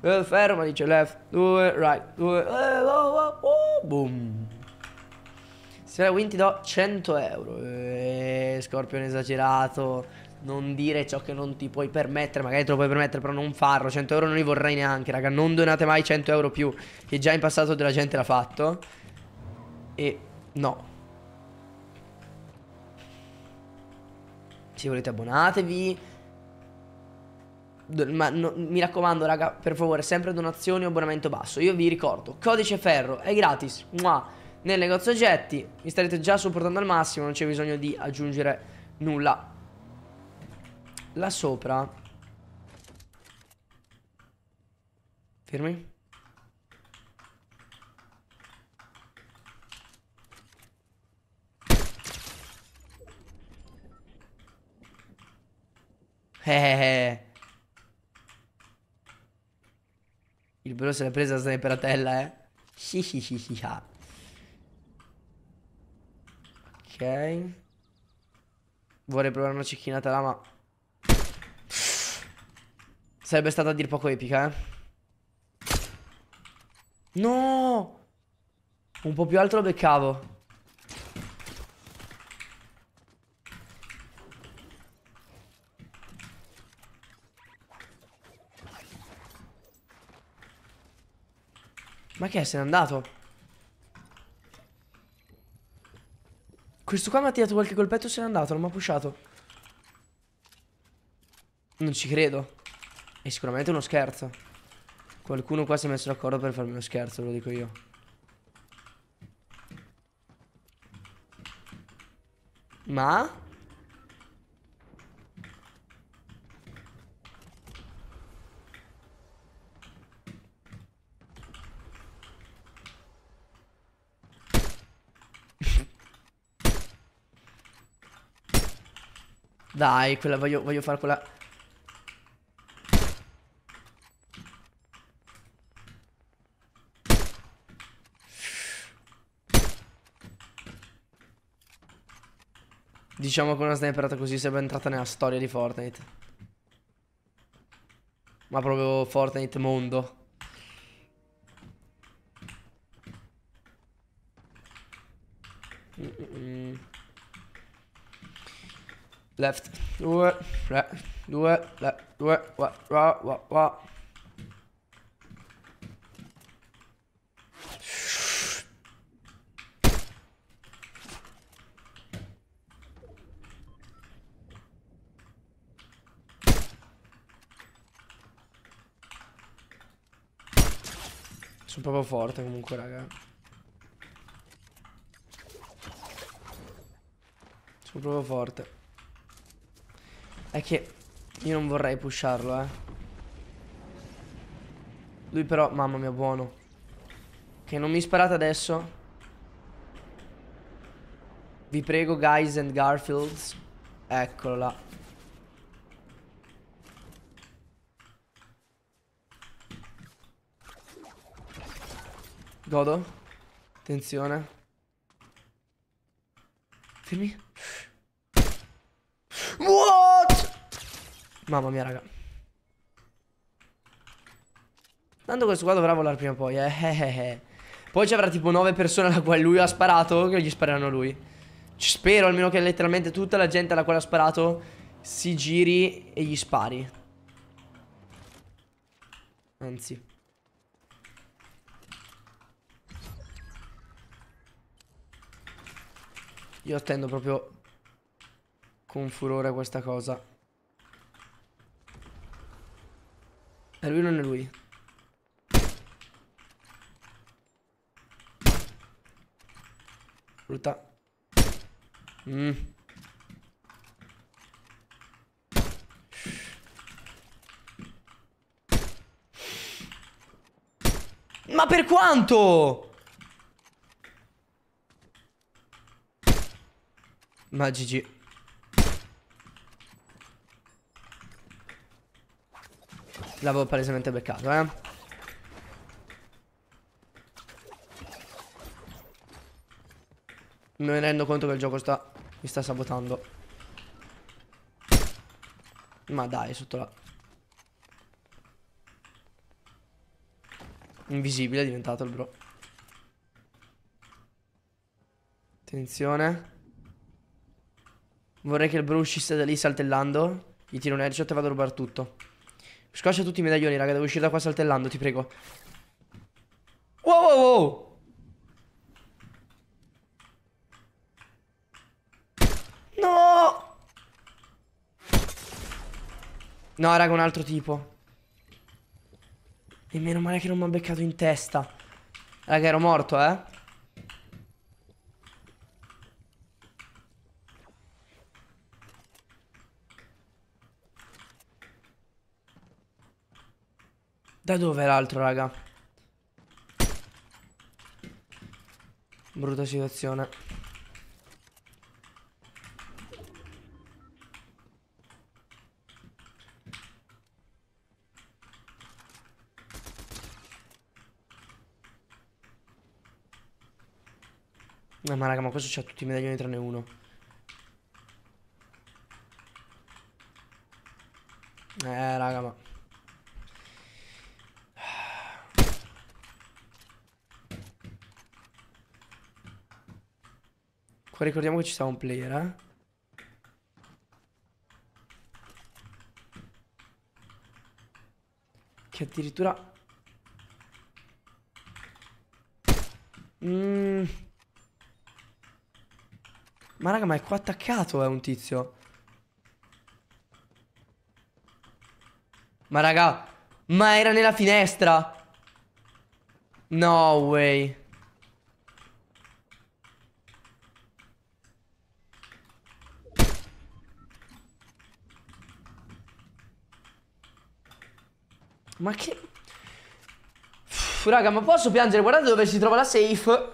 eh, ferma, dice left, due, right, due, eh, oh, oh, oh, boom. Signora Win ti do 100 euro. Eh, scorpione esagerato, non dire ciò che non ti puoi permettere, magari te lo puoi permettere, però non farlo. 100 euro non li vorrei neanche, raga. Non donate mai 100 euro più, che già in passato della gente l'ha fatto. E no. Se volete abbonatevi ma no, mi raccomando raga, per favore, sempre donazioni o abbonamento basso. Io vi ricordo, codice ferro, è gratis, Mua. nel negozio oggetti, mi starete già supportando al massimo, non c'è bisogno di aggiungere nulla. Là sopra... Fermi. Hehehe eh. Il bro se l'è presa sniperatella, eh. Sì, sì, sì, sì, Ok. Vorrei provare una cecchinata là, ma... Sarebbe stata a dir poco epica, eh. No! Un po' più alto lo beccavo. Ma che è, se n'è andato? Questo qua mi ha tirato qualche colpetto e se n'è andato, non mi ha pushato. Non ci credo. È sicuramente uno scherzo. Qualcuno qua si è messo d'accordo per farmi uno scherzo, lo dico io. Ma? Dai, quella voglio, voglio fare quella... Diciamo che una sniperata così sarebbe entrata nella storia di Fortnite. Ma proprio Fortnite mondo. left, due, 3, 2, left, qua, 4, 4, 4. Sono proprio forte comunque, raga. Sono proprio forte. È che io non vorrei pusharlo, eh. Lui però, mamma mia, buono. Che non mi sparate adesso. Vi prego, guys and Garfields. Eccolo là. Godo. Attenzione. Fermi. Mamma mia, raga. Tanto questo qua dovrà volare prima o poi, eh. eh, eh, eh. Poi ci avrà tipo 9 persone alla quale lui ha sparato che gli spareranno lui. Ci spero almeno che letteralmente tutta la gente alla quale ha sparato si giri e gli spari. Anzi. Io attendo proprio con furore questa cosa. È lui non è lui? Brutta. Mm. Ma per quanto? Ma GG L'avevo palesemente beccato, eh. Mi rendo conto che il gioco sta... Mi sta sabotando. Ma dai, sotto la... Invisibile è diventato il bro. Attenzione. Vorrei che il bro uscisse da lì saltellando. Gli tiro un headshot e vado a rubare tutto. Squascia tutti i medaglioni, raga. Devo uscire da qua saltellando, ti prego. Wow, wow, wow. No! No, raga, un altro tipo. E meno male che non mi ha beccato in testa. Raga, ero morto, eh. Da dove l'altro, raga? Brutta situazione. No, eh, ma raga, ma questo c'ha tutti i medaglioni tranne uno. Eh, raga, ma... Poi ricordiamo che ci sta un player, eh. Che addirittura... Mm. Ma raga, ma è qua attaccato, è eh, un tizio. Ma raga, ma era nella finestra. No way. Ma che... Uff, raga, ma posso piangere? Guardate dove si trova la safe.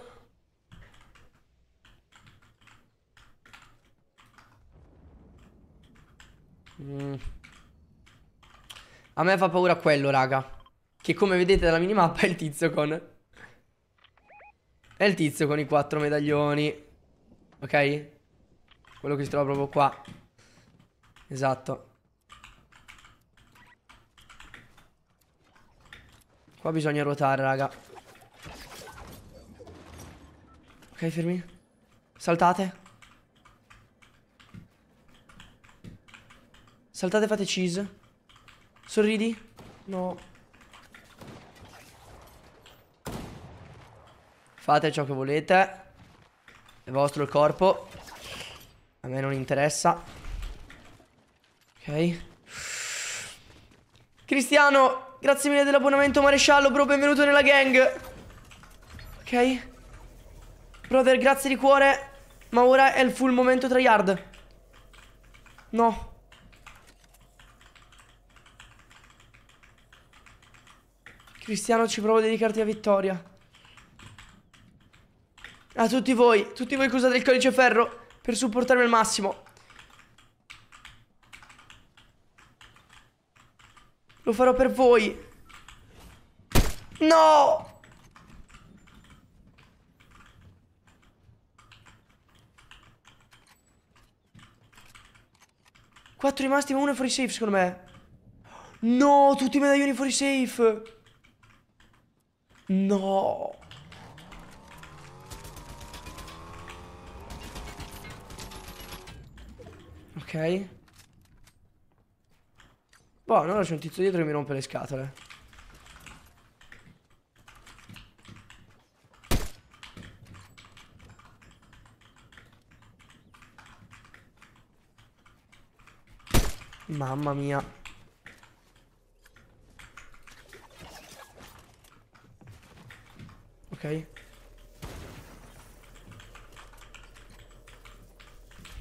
Mm. A me fa paura quello, raga. Che come vedete dalla minimappa è il tizio con... È il tizio con i quattro medaglioni. Ok? Quello che si trova proprio qua. Esatto. Qua bisogna ruotare, raga. Ok, fermi. Saltate. Saltate, fate cheese. Sorridi. No. Fate ciò che volete. È vostro il corpo. A me non interessa. Ok. Cristiano! Grazie mille dell'abbonamento maresciallo, bro, benvenuto nella gang. Ok. Brother, grazie di cuore, ma ora è il full momento tryhard. No. Cristiano, ci provo a dedicarti a vittoria. A tutti voi, tutti voi che usate il codice ferro per supportarmi al massimo. Lo farò per voi. No! Quattro rimasti ma uno è fuori safe secondo me. No, tutti i medaglioni fuori safe. No. Ok. Boh, allora c'è un tizio dietro che mi rompe le scatole. Mamma mia. Ok.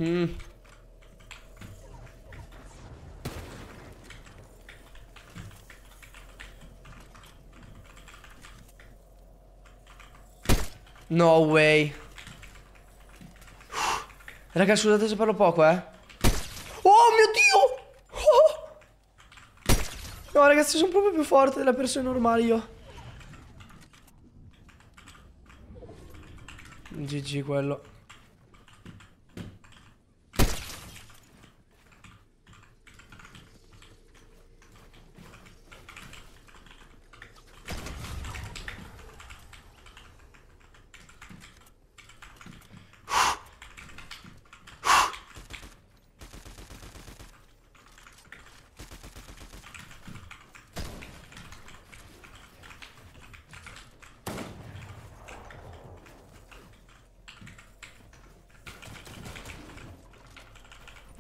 Mmm. No way. Raga, scusate se parlo poco, eh. Oh mio Dio! Oh! No, ragazzi, sono proprio più forte della persona normale io. GG quello.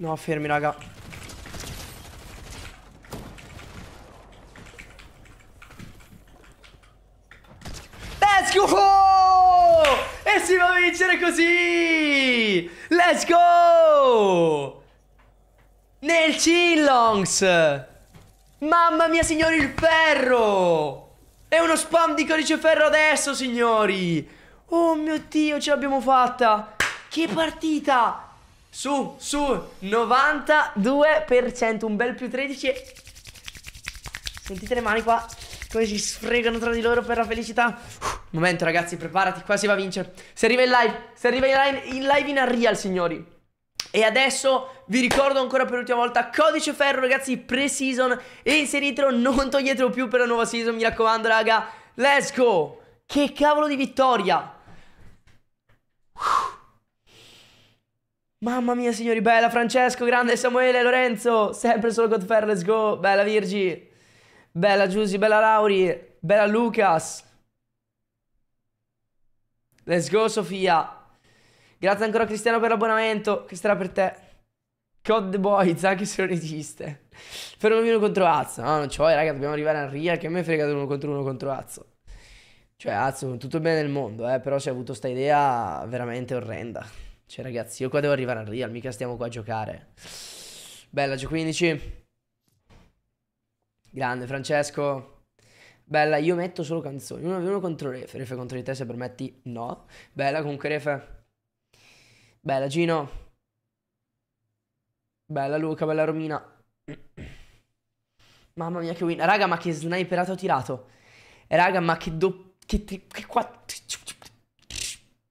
No, fermi, raga. Let's go! E si va a vincere così! Let's go! Nel Chillongs! Mamma mia, signori, il ferro! È uno spam di codice ferro adesso, signori! Oh mio Dio, ce l'abbiamo fatta! Che partita! Su, su, 92%, un bel più 13. Sentite le mani qua, come si sfregano tra di loro per la felicità. Uh, momento ragazzi, preparati, qua si va a vincere. Si arriva in live, si arriva in live in, live in Unreal, signori. E adesso vi ricordo ancora per l'ultima volta codice ferro ragazzi pre-season e inseritelo, non toglietelo più per la nuova season, mi raccomando raga. Let's go! Che cavolo di vittoria! Mamma mia signori, bella Francesco, grande Samuele, Lorenzo, sempre solo Godfair, let's go, bella Virgi, bella Giusy, bella Lauri, bella Lucas, let's go Sofia, grazie ancora Cristiano per l'abbonamento, che sarà per te, Cod the Boys, anche se non esiste, fermo l'uno contro Azzo, no non c'ho, vuoi raga, dobbiamo arrivare a Ria, che a me frega uno contro uno contro Azzo, cioè Azzo, tutto bene nel mondo, eh, però ci ha avuto sta idea veramente orrenda. Cioè, ragazzi, io qua devo arrivare a Real, mica stiamo qua a giocare. Bella G15. Grande Francesco. Bella, io metto solo canzoni. 1v1 contro Refe. Refe contro di te se permetti no. Bella comunque Refe. Bella Gino. Bella Luca, bella Romina. Mamma mia che win. Raga, ma che sniperato ho tirato. Raga, ma che do... Che... Che...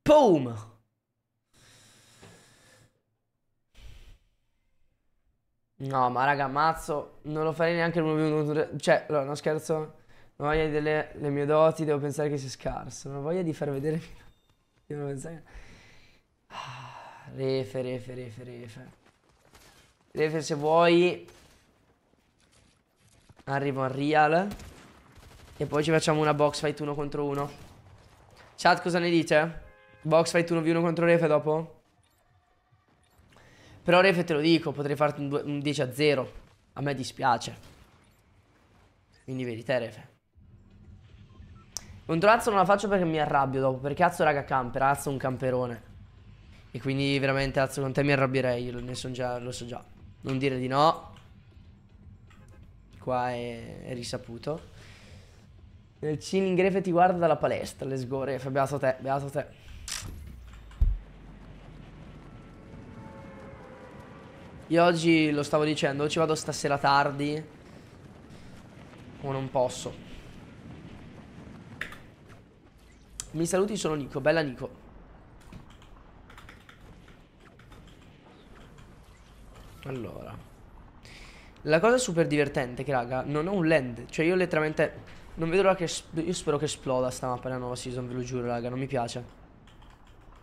Boom! No, ma raga, mazzo, non lo farei neanche il movimento. Cioè, allora, no scherzo, non voglia di delle le mie doti, devo pensare che sia scarso. Non voglia di far vedere... Devo pensare... Ah, refe, refe, refe, refe. Refe, se vuoi... Arrivo a real. E poi ci facciamo una box fight uno contro uno. Chat, cosa ne dite? Box fight 1v1 contro refe dopo? Però Refe te lo dico, potrei farti un, un 10 a 0. A me dispiace. Quindi verità Refe. Contro Azzo non la faccio perché mi arrabbio dopo, perché Azzo raga camper, Azzo è un camperone. E quindi veramente Azzo con te mi arrabbierei, ne son già, lo so già. Non dire di no. Qua è, è risaputo. Nel chilling Refe ti guarda dalla palestra, let's go Refe, beato te, beato te. Io oggi lo stavo dicendo, o ci vado stasera tardi o non posso. Mi saluti, sono Nico, bella Nico. Allora La cosa super divertente che raga Non ho un land Cioè io letteralmente Non vedo l'ora che Io spero che esploda sta mappa nella nuova season Ve lo giuro raga Non mi piace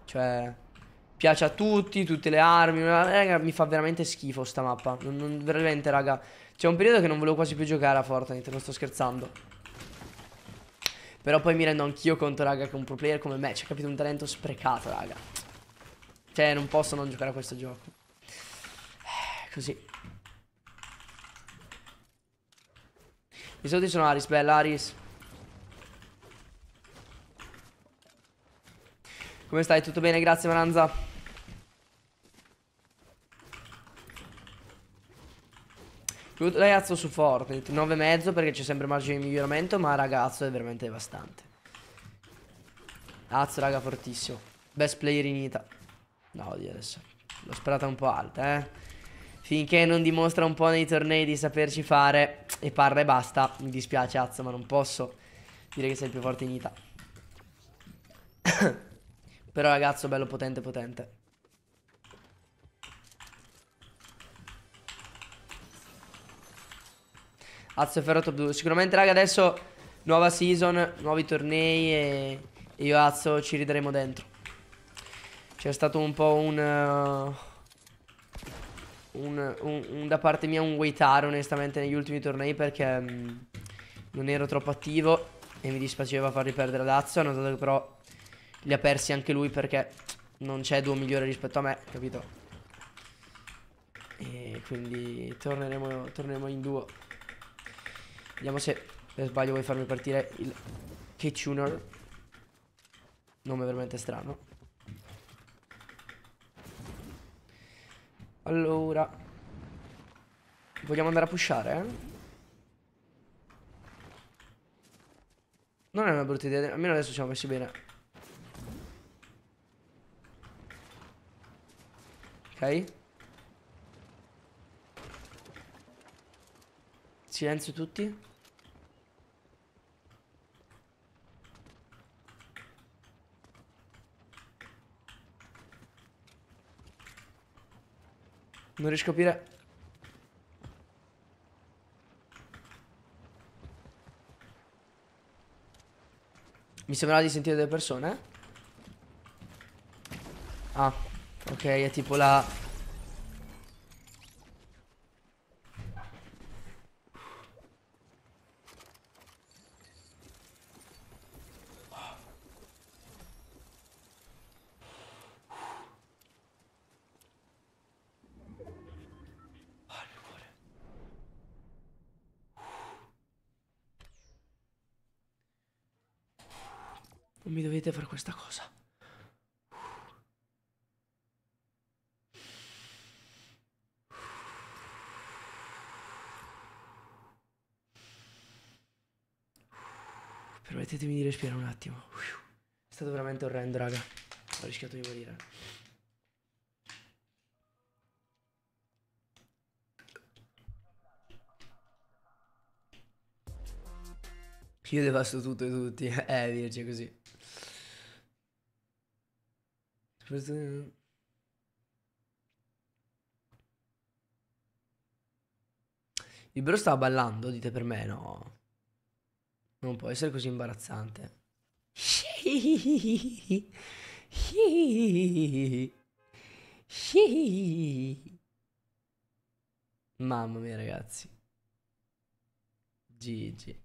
Cioè piace a tutti, tutte le armi. Raga, mi fa veramente schifo sta mappa. Non, non, veramente, raga. C'è un periodo che non volevo quasi più giocare a Fortnite, non sto scherzando. Però poi mi rendo anch'io conto, raga, che un pro player come me c'è capito un talento sprecato, raga. Cioè, non posso non giocare a questo gioco. Eh, così. Mi saluti sono Aris, bella Aris. Come stai? Tutto bene? Grazie Maranza. Ragazzo su Fortnite, 9,5 perché c'è sempre margine di miglioramento, ma ragazzo è veramente devastante. Azzo, raga, fortissimo. Best player in Ita. No, di adesso. L'ho sperata un po' alta, eh. Finché non dimostra un po' nei tornei di saperci fare e parla e basta. Mi dispiace, Azzo, ma non posso dire che sei il più forte in Ita. Però, ragazzo, bello potente, potente. Azzo Ferro top 2. Sicuramente, raga, adesso nuova season, nuovi tornei e io e Azzo ci rideremo dentro. C'è stato un po' un, uh, un, un, un, da parte mia un waitare onestamente negli ultimi tornei perché um, non ero troppo attivo e mi dispiaceva farli perdere ad Azzo, notato che però li ha persi anche lui perché non c'è duo migliore rispetto a me, capito? E quindi torneremo, torneremo in duo. Vediamo se per sbaglio vuoi farmi partire il Kitchener. Nome veramente strano. Allora. Vogliamo andare a pushare, eh? Non è una brutta idea, almeno adesso siamo messi bene. Ok. Silenzio tutti. Non riesco a capire Mi sembrava di sentire delle persone Ah Ok è tipo la Permettetemi di respirare un attimo. È stato veramente orrendo, raga. Ho rischiato di morire. Io devasto tutto e tutti. Eh, dirci così. Il bro stava ballando, dite per me, no? Non può essere così imbarazzante. Mamma mia ragazzi. Gigi.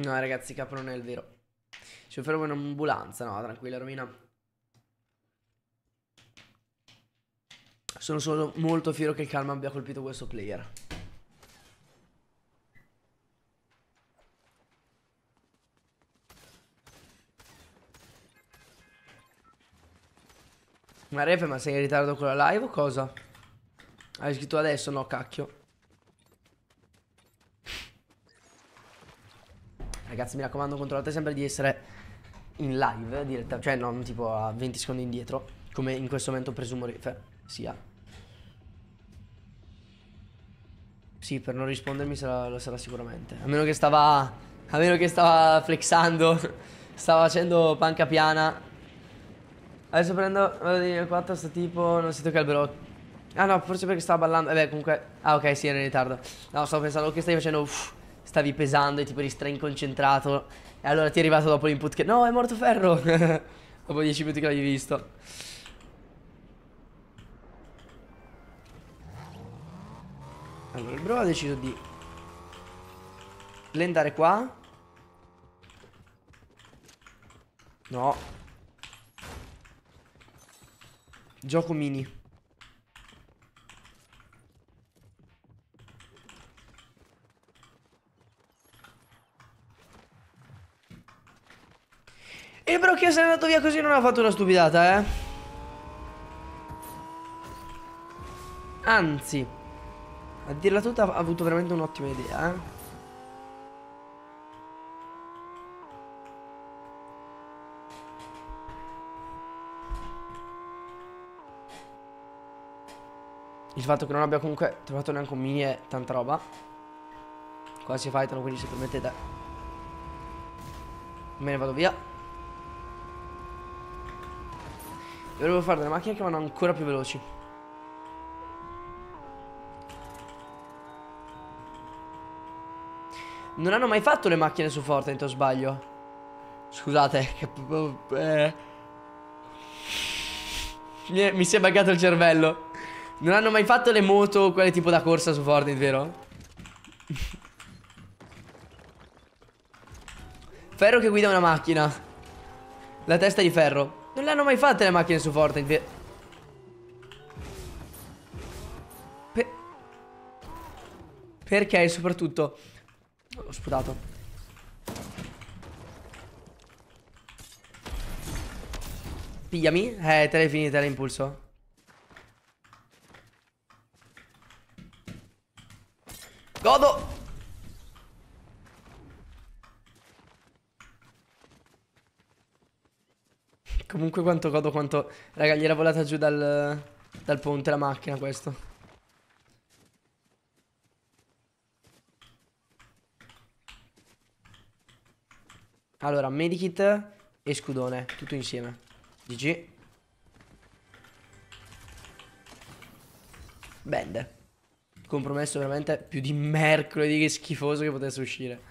No ragazzi, Capro non è il vero. Ci cioè, fermo in ambulanza, no, tranquilla Romina. Sono solo molto fiero che il calma abbia colpito questo player. Ma Refe, ma sei in ritardo con la live o cosa? Hai scritto adesso? No, cacchio. Ragazzi, mi raccomando, controllate sempre di essere in live direttamente, cioè non tipo a 20 secondi indietro, come in questo momento presumo Refer sia. Sì, per non rispondermi sarà, lo sarà sicuramente. A meno che stava, a meno che stava flexando, stava facendo panca piana. Adesso prendo, vado di 4 sto tipo, non si tocca il blocco. Ah no, forse perché stava ballando, vabbè eh, comunque, ah ok sì era in ritardo. No, stavo pensando che stavi facendo, uff, stavi pesando e tipo eri stra inconcentrato e allora ti è arrivato dopo l'input che... No, è morto ferro! dopo 10 minuti che l'hai visto. Allora, il bro ha deciso di... Blendare qua. No. Gioco mini. che se n'è andato via così non ha fatto una stupidata, eh. Anzi, a dirla tutta ha avuto veramente un'ottima idea, eh. Il fatto che non abbia comunque trovato neanche un mini è tanta roba. Qua si fightano, quindi se permettete... Me ne vado via. Volevo fare delle macchine che vanno ancora più veloci. Non hanno mai fatto le macchine su Fortnite, o sbaglio? Scusate, che... Eh. Mi si è buggato il cervello. Non hanno mai fatto le moto, quelle tipo da corsa su Fortnite, vero? Ferro che guida una macchina. La testa di ferro. Non le hanno mai fatte le macchine su Fortnite. Per... Perché soprattutto... Ho sputato. Pigliami. Eh, te l'hai finita l'impulso. Godo! comunque quanto godo quanto... Raga, gli era volata giù dal, dal ponte la macchina questo. Allora, medikit e scudone, tutto insieme. GG. Bende. Compromesso veramente più di mercoledì che schifoso che potesse uscire.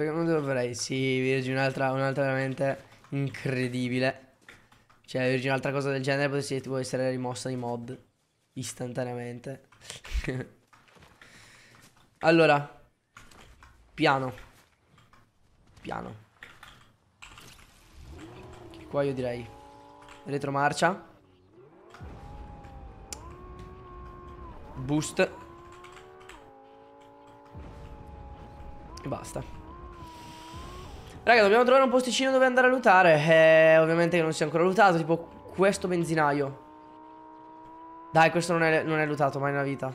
Perché non dovrei? Sì, Virgin, un'altra, un'altra veramente incredibile. Cioè, Virgin, un'altra cosa del genere potesse tipo essere rimossa di mod istantaneamente. allora, piano. Piano. Che qua io direi retromarcia. Boost. E basta. Raga, dobbiamo trovare un posticino dove andare a lutare. Eh, ovviamente non si è ancora lutato, tipo questo benzinaio. Dai, questo non è, non è lutato mai nella vita.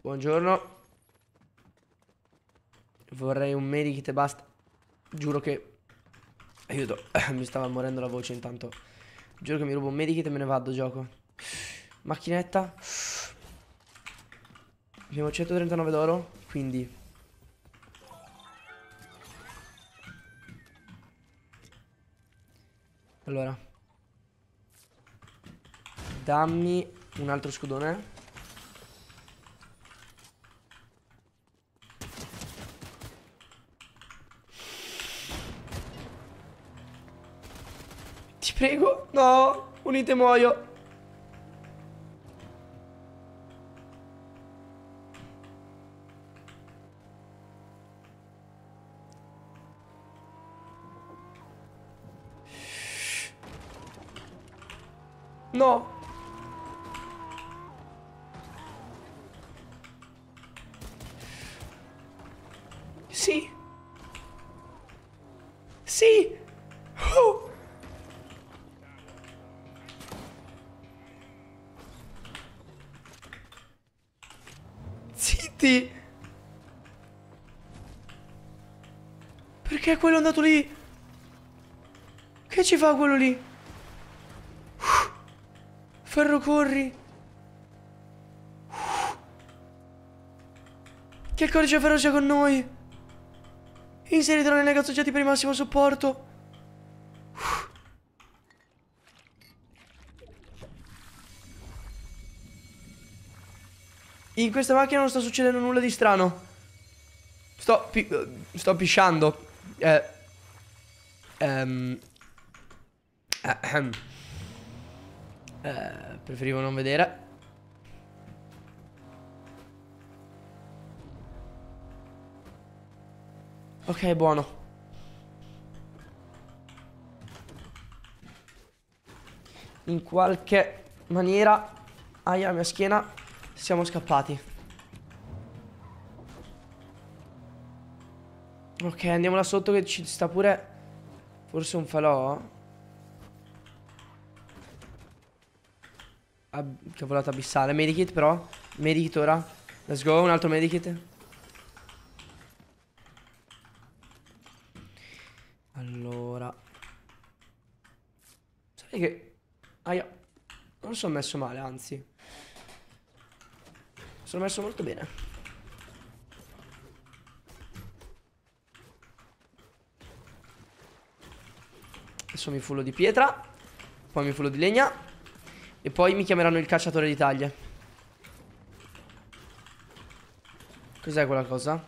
Buongiorno. Vorrei un medikit e basta. Giuro che... Aiuto, mi stava morendo la voce intanto. Giuro che mi rubo un medikit e me ne vado, gioco. Macchinetta. Abbiamo 139 d'oro, quindi... Allora. Dammi un altro scudone. Ti prego, no, unite muoio. No! Sì! Sì! Oh. Zitti! Perché quello è andato lì? Che ci fa quello lì? Ferro, corri. Che codice feroce con noi. Inseritelo nei negozio oggetti per il massimo supporto. In questa macchina non sta succedendo nulla di strano. Sto, pi sto pisciando. Eh, ehm, ehm. Eh, preferivo non vedere. Ok, buono. In qualche maniera, aia mia schiena, siamo scappati. Ok, andiamo là sotto che ci sta pure forse un falò. Ab cavolata abissale. Medikit però. Medikit ora. Let's go, un altro medikit. Allora. Sai che... Aia. Non sono messo male, anzi. Sono messo molto bene. Adesso mi fullo di pietra. Poi mi fullo di legna. E poi mi chiameranno il cacciatore d'Italia. Cos'è quella cosa?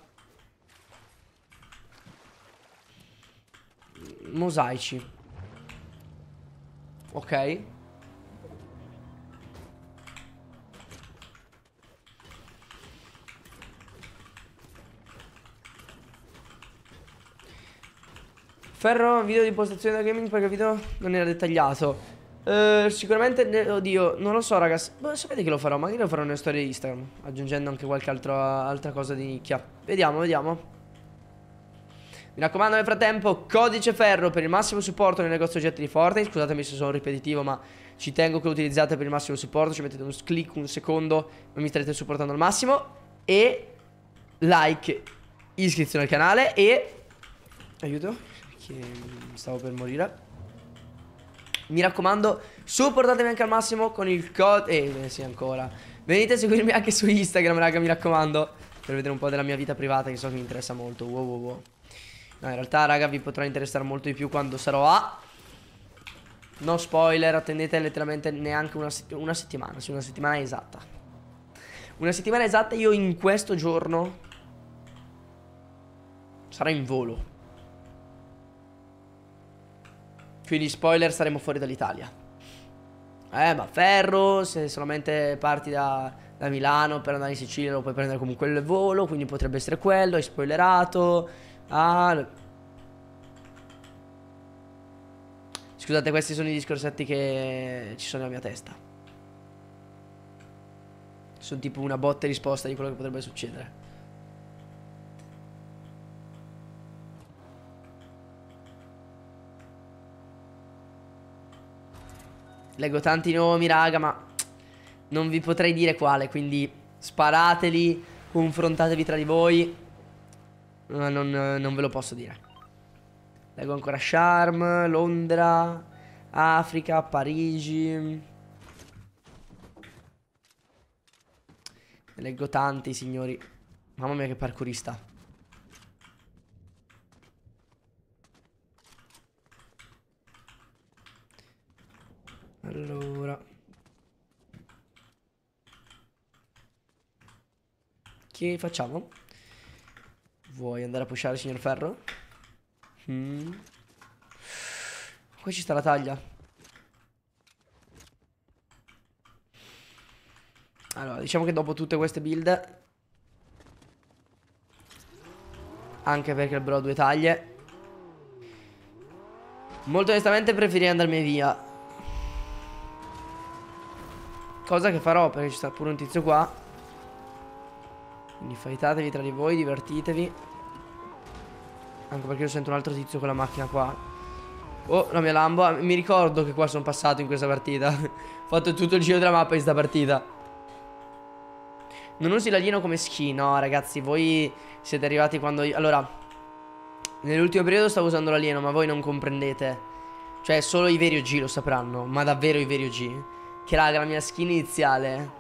Mosaici. Ok. Ferro, video di impostazione da gaming perché il video non era dettagliato. Uh, sicuramente, oddio, non lo so ragazzi Beh, Sapete che lo farò, magari lo farò nella storia di Instagram Aggiungendo anche qualche altra, altra cosa di nicchia Vediamo, vediamo Mi raccomando nel frattempo Codice ferro per il massimo supporto nel negozio oggetti di Fortnite Scusatemi se sono ripetitivo ma ci tengo che lo utilizzate per il massimo supporto Ci mettete un click, un secondo ma mi starete supportando al massimo E like, iscrizione al canale E... Aiuto, che stavo per morire mi raccomando, supportatemi anche al massimo con il code... Eh, eh, sì, ancora. Venite a seguirmi anche su Instagram, raga, mi raccomando. Per vedere un po' della mia vita privata, che so che mi interessa molto. Wow, wow, wow. No, in realtà, raga, vi potrà interessare molto di più quando sarò a... No spoiler, attendete letteralmente neanche una, sett una settimana, sì, una settimana esatta. Una settimana esatta io in questo giorno sarò in volo. Quindi spoiler saremo fuori dall'Italia. Eh, ma Ferro, se solamente parti da, da, Milano per andare in Sicilia lo puoi prendere comunque il volo, quindi potrebbe essere quello, hai spoilerato. Ah... Scusate, questi sono i discorsetti che ci sono nella mia testa. Sono tipo una botta e risposta di quello che potrebbe succedere. Leggo tanti nomi, raga, ma non vi potrei dire quale, quindi sparateli, confrontatevi tra di voi. Ma non, non ve lo posso dire. Leggo ancora Charm, Londra, Africa, Parigi. Ne leggo tanti, signori. Mamma mia, che parkourista. Allora. Che facciamo? Vuoi andare a pushare, signor Ferro? Mm. Qua ci sta la taglia. Allora, diciamo che dopo tutte queste build... Anche perché avrò due taglie. Molto onestamente preferirei andarmi via. Cosa che farò perché ci sta pure un tizio qua Quindi fightatevi tra di voi Divertitevi Anche perché io sento un altro tizio con la macchina qua Oh la mia Lambo ah, Mi ricordo che qua sono passato in questa partita Ho fatto tutto il giro della mappa in questa partita Non usi l'alieno come skin No ragazzi voi siete arrivati quando io... Allora Nell'ultimo periodo stavo usando l'alieno ma voi non comprendete Cioè solo i veri OG lo sapranno Ma davvero i veri OG che raga, la mia skin iniziale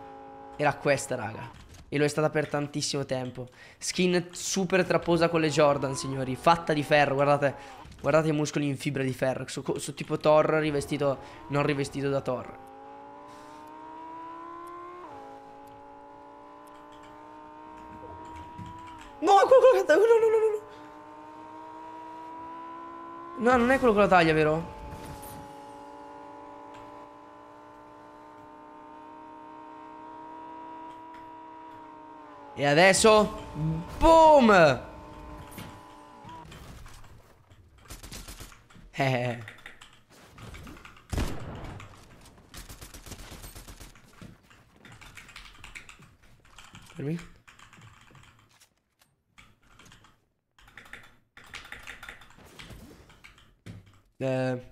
era questa, raga. E lo è stata per tantissimo tempo. Skin super traposa con le Jordan, signori. Fatta di ferro, guardate. Guardate i muscoli in fibra di ferro. Su, su tipo Thor rivestito, non rivestito da Thor. No, quello con taglia. No, no, no, no, no. No, non è quello con la taglia, vero? E adesso... Boom! Eh... Fermi. Eh... eh.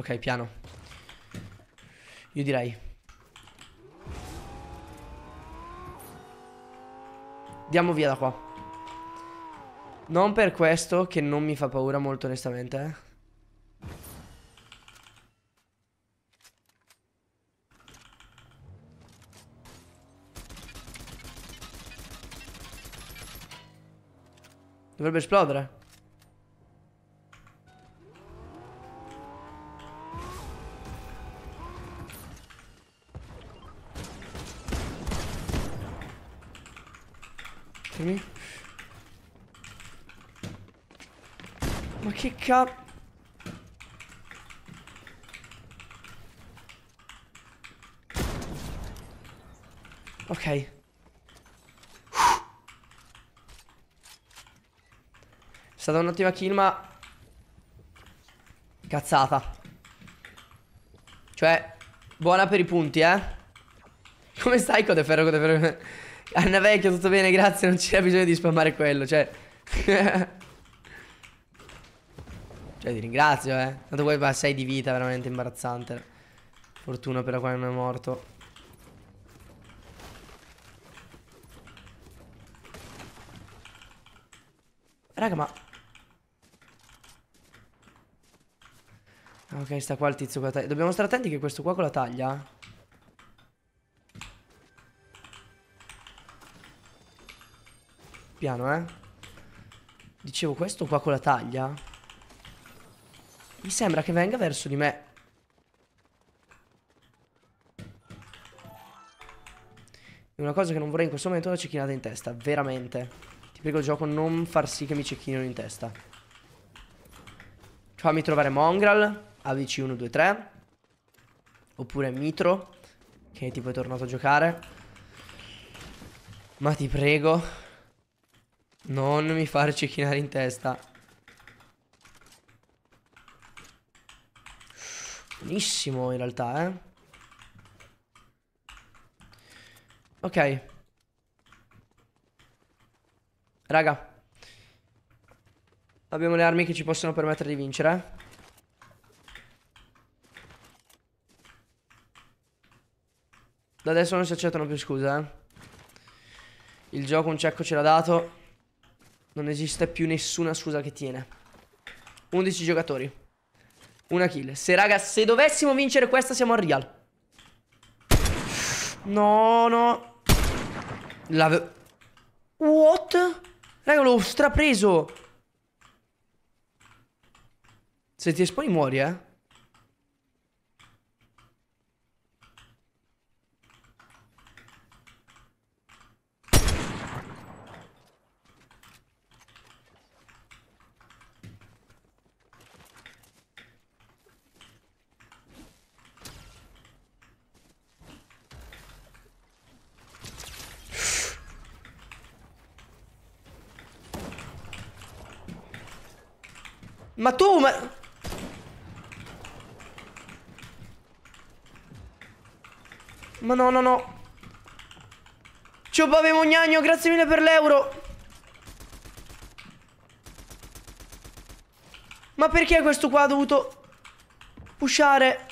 Ok, piano. Io direi. Andiamo via da qua. Non per questo che non mi fa paura molto onestamente, eh. Dovrebbe esplodere. shop. Ok. È stata un'ottima kill ma Cazzata Cioè Buona per i punti eh Come stai Codeferro Codeferro Anna vecchio tutto bene grazie Non c'era bisogno di spammare quello Cioè Cioè, ti ringrazio, eh. Tanto poi a 6 di vita, veramente imbarazzante. Fortuna per la quale non è morto. Raga, ma... Ah, ok, sta qua il tizio con la taglia. Dobbiamo stare attenti che questo qua con la taglia. Eh. Piano, eh. Dicevo, questo qua con la taglia... Mi sembra che venga verso di me. una cosa che non vorrei in questo momento è una cecchinata in testa, veramente. Ti prego gioco non far sì che mi cecchino in testa. Fammi trovare Mongrel, AVC 1, 2, 3. Oppure Mitro, che tipo è tornato a giocare. Ma ti prego, non mi far cecchinare in testa. Benissimo in realtà, eh. Ok. Raga. Abbiamo le armi che ci possono permettere di vincere. Eh. Da adesso non si accettano più scuse, eh. Il gioco un cecco ce l'ha dato. Non esiste più nessuna scusa che tiene. 11 giocatori. Una kill. Se raga, se dovessimo vincere questa siamo al Real. No, no. L'avevo... What? Raga, l'ho strapreso. Se ti esponi muori, eh. Ma tu, ma... Ma no, no, no. Ciao Bave Mognagno, grazie mille per l'euro. Ma perché questo qua ha dovuto pushare?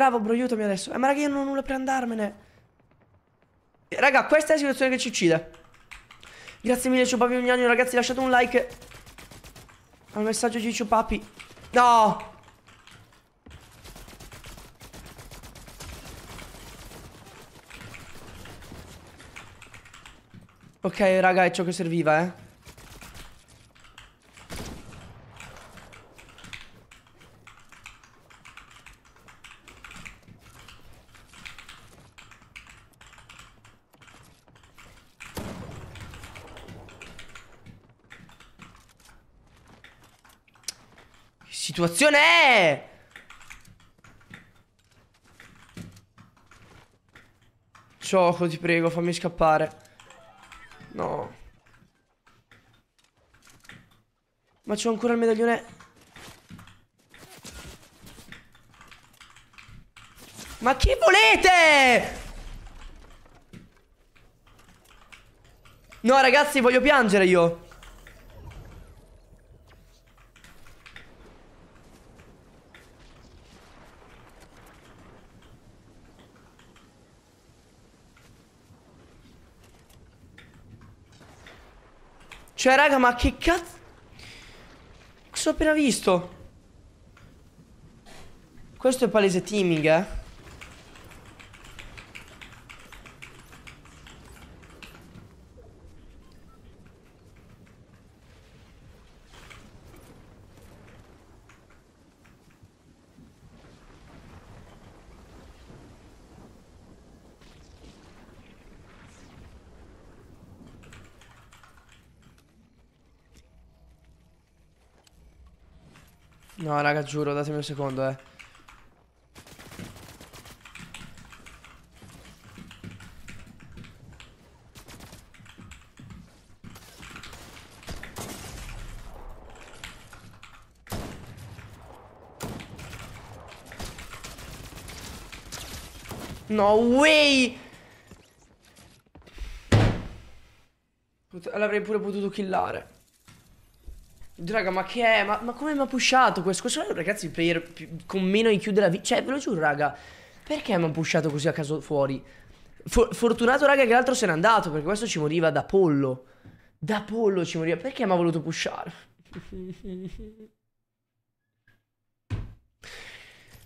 Bravo, bro, aiutami adesso. Eh, ma raga, io non ho nulla per andarmene. Raga, questa è la situazione che ci uccide. Grazie mille, Ciupapi Mignagno. Ragazzi, lasciate un like al messaggio di Ciupapi. No! Ok, raga, è ciò che serviva, eh. situazione è... Gioco, ti prego, fammi scappare. No. Ma c'ho ancora il medaglione. Ma che volete? No, ragazzi, voglio piangere io. Cioè, raga, ma che cazzo... Cosa ho appena visto? Questo è palese teaming, eh? No, raga, giuro, datemi un secondo, eh. No way! L'avrei pure potuto killare. Raga, ma che è? Ma, ma come mi ha pushato questo? Questo è ragazzi il player più, con meno IQ della vita. Cioè, ve lo giuro, raga. Perché mi ha pushato così a caso fuori? For fortunato, raga, che l'altro se n'è andato. Perché questo ci moriva da pollo. Da pollo ci moriva. Perché mi ha voluto pushare?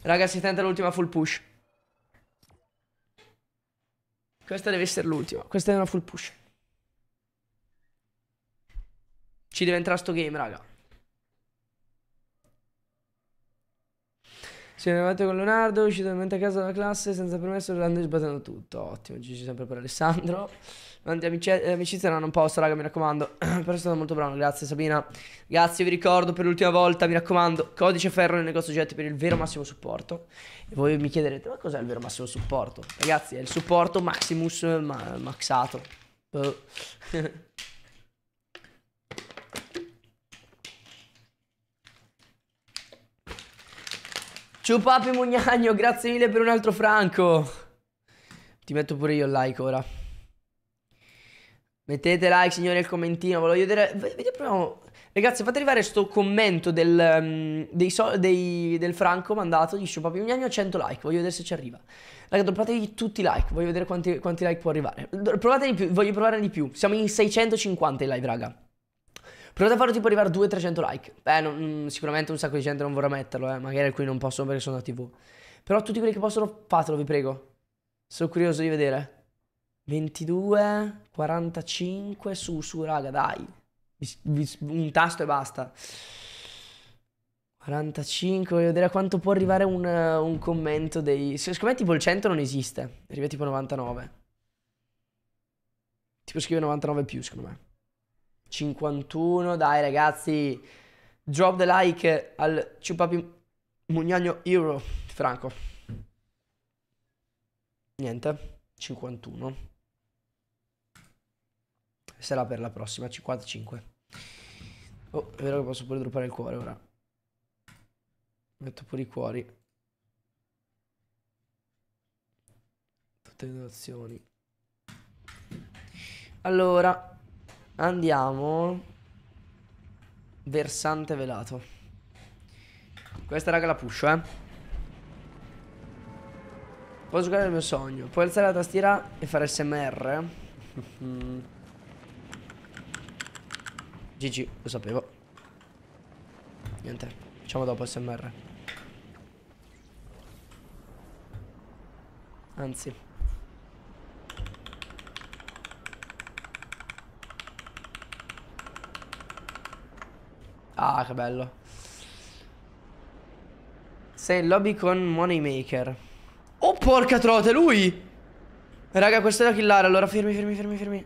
raga, si tenta l'ultima full push. Questa deve essere l'ultima. Questa è una full push. Ci deve entrare sto game, raga. Siamo arrivati con Leonardo, uscito veramente a casa dalla classe senza permesso, Orlando sbattendo tutto. Ottimo, ci sempre per Alessandro. Quanti amicizie amicizia non, non posso, raga, mi raccomando. Però è stato molto bravo, grazie Sabina. Grazie, vi ricordo per l'ultima volta, mi raccomando, codice ferro nel negozio oggetti per il vero massimo supporto. E voi mi chiederete, ma cos'è il vero massimo supporto? Ragazzi, è il supporto Maximus ma maxato. Uh. Ciao Papi Mugnagno, grazie mille per un altro franco. Ti metto pure io il like ora. Mettete like, signore, il commentino. Voglio vedere. Vediamo, proviamo. Ragazzi, fate arrivare sto commento del, um, dei so, dei, del franco mandato di Sciupapi Mugnagno 100 like. Voglio vedere se ci arriva. Ragazzi, provatevi tutti i like. Voglio vedere quanti, quanti like può arrivare. Provate di più, voglio provare di più. Siamo in 650 in live, raga. Provate a farlo tipo arrivare a 200-300 like. Beh, non, mm, sicuramente un sacco di gente non vorrà metterlo, eh. Magari alcuni non possono perché sono da TV. Però tutti quelli che possono, fatelo, vi prego. Sono curioso di vedere. 22, 45, su, su, raga, dai. Un tasto e basta. 45, voglio vedere a quanto può arrivare un, eh, un commento dei... Secondo me tipo il 100 non esiste, arriva tipo 99. Tipo scrive 99 più, secondo me. 51, dai ragazzi, drop the like al Ciupapi Mugnagno Euro, Franco. Niente, 51. Sarà per la prossima, 55. Oh, è vero che posso pure droppare il cuore ora. Metto pure i cuori. Tutte le nozioni. Allora, Andiamo Versante velato Questa raga la pusho eh Posso giocare il mio sogno Puoi alzare la tastiera e fare smr GG lo sapevo Niente Facciamo dopo smr Anzi Ah, che bello. Sei in lobby con Moneymaker. Oh, porca trota, lui! Raga, questo è da killare, allora fermi, fermi, fermi, fermi.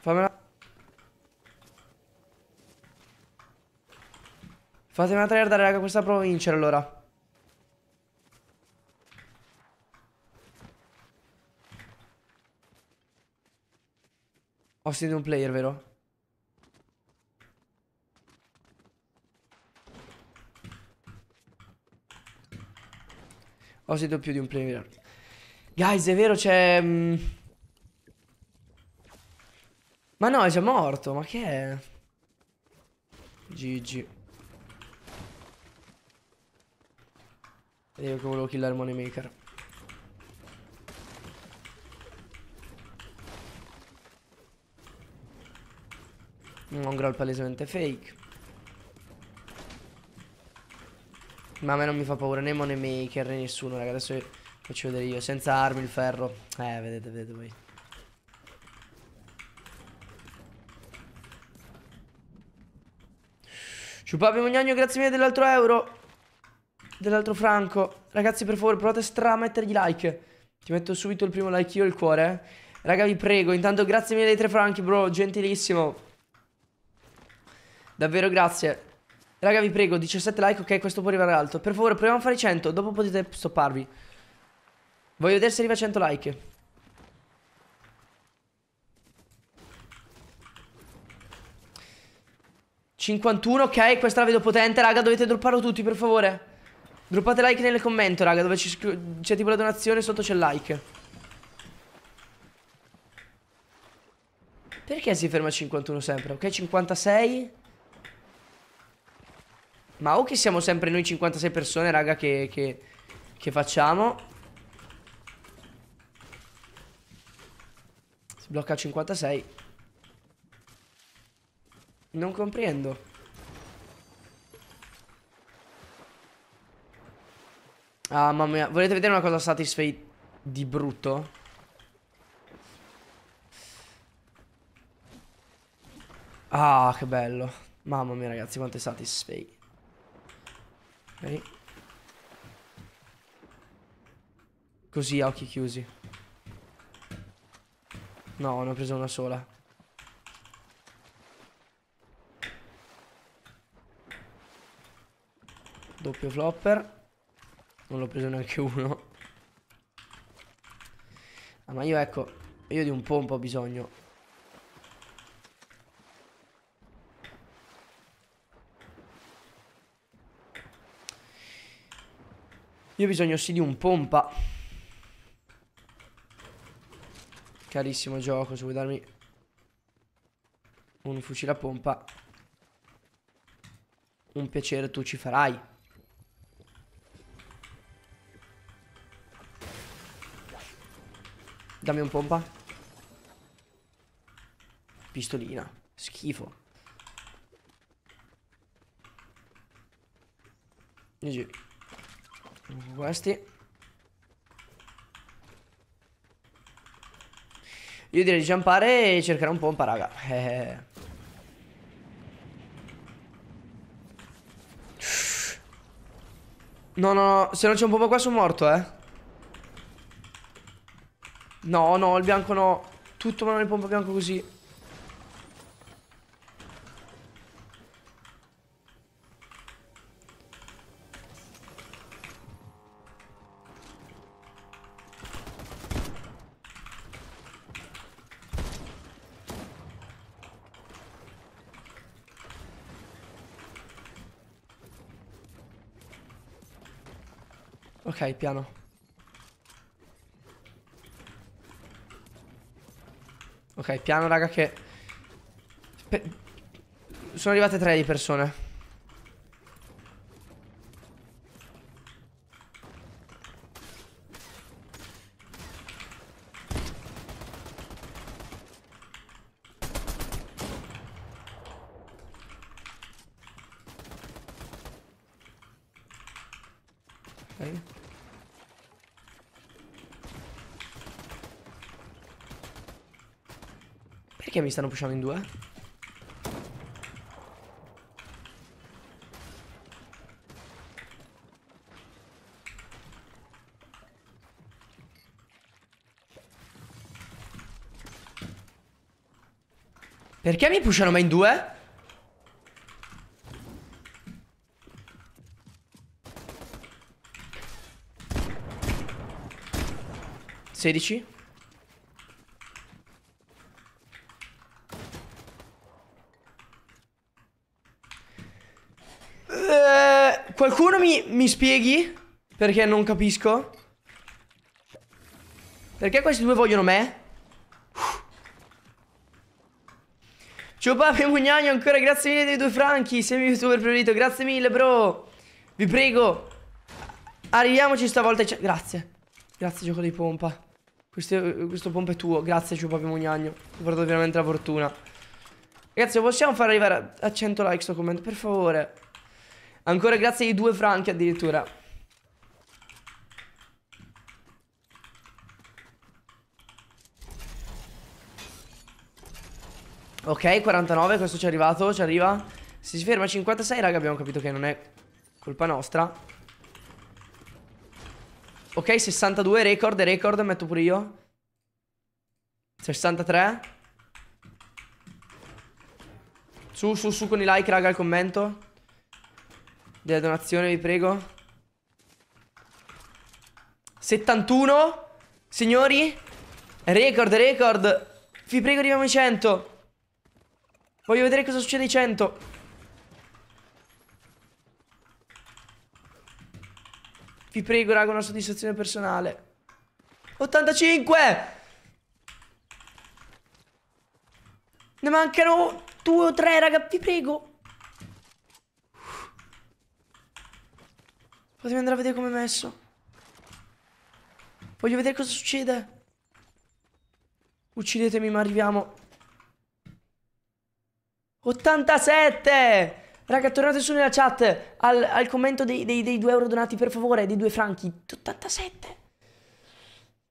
Fammela... Fatemela tryhardare, raga, questa provo a vincere, allora. Ho sentito un player, vero? Ho sentito più di un player. Guys, è vero, c'è... Mm, ma no, è già morto. Ma che è? GG. Io che volevo killare Maker Un growl palesemente fake. Ma a me non mi fa paura né Moneymaker né nessuno, raga. Adesso faccio vedere io. Senza armi, il ferro. Eh, vedete, vedete voi. Ciupavi Mognagno, grazie mille dell'altro euro. Dell'altro franco. Ragazzi, per favore, provate stra a mettergli like. Ti metto subito il primo like io e il cuore. Eh? Raga, vi prego. Intanto, grazie mille dei tre franchi, bro. Gentilissimo. Davvero grazie. Raga vi prego 17 like ok questo può arrivare alto Per favore proviamo a fare 100 Dopo potete stopparvi Voglio vedere se arriva a 100 like «51, ok, questa la vedo potente, raga, dovete dropparlo tutti, per favore. Droppate like nel commento, raga, dove c'è tipo la donazione, sotto c'è il like. Perché si ferma a 51 sempre? Ok, 56... Ma o che siamo sempre noi 56 persone, raga, che, che, che facciamo? Si blocca 56. Non comprendo. Ah, mamma mia. Volete vedere una cosa satisfait di brutto? Ah, che bello. Mamma mia, ragazzi, quanto è satisfait. Ok. Così a occhi chiusi. No, ne ho preso una sola. Doppio flopper. Non l'ho preso neanche uno. Ah, ma io ecco, io di un pompo ho bisogno. Io ho bisogno sì di un pompa. Carissimo gioco, se vuoi darmi un fucile a pompa, un piacere tu ci farai. Dammi un pompa. Pistolina. Schifo. GG questi. Io direi di giampare e cercare un pompa, raga. Eh. No, no, no, se non c'è un pompa qua sono morto, eh. No, no, il bianco no. Tutto ma non il pompa bianco così. piano. Ok, piano, raga, che... Pe... Sono arrivate tre di persone. stanno pushando in due. Perché mi pushano mai in due? Sedici mi, mi spieghi? Perché non capisco. Perché questi due vogliono me? Ciao Pape Mugnagno, ancora grazie mille dei due franchi, sei il mio youtuber preferito, grazie mille bro. Vi prego. Arriviamoci stavolta. Grazie. Grazie gioco di pompa. Questo, questo pompa è tuo, grazie Ciao Pape Mugnagno. Ti ho portato veramente la fortuna. Ragazzi, possiamo far arrivare a 100 like sto commento, per favore. Ancora grazie ai due franchi addirittura. Ok, 49, questo ci è arrivato, ci arriva. Se si ferma 56, raga, abbiamo capito che non è colpa nostra. Ok, 62, record, record, metto pure io. 63. Su, su, su con i like, raga, al commento. Della donazione, vi prego. 71. Signori. Record, record. Vi prego, arriviamo ai 100. Voglio vedere cosa succede ai 100. Vi prego, raga, una soddisfazione personale. 85! Ne mancano due o tre, raga, vi prego. Fatemi andare a vedere come è messo. Voglio vedere cosa succede. Uccidetemi, ma arriviamo. 87! Raga, tornate su nella chat al, al commento dei, dei, dei 2 euro donati, per favore, dei 2 franchi. 87!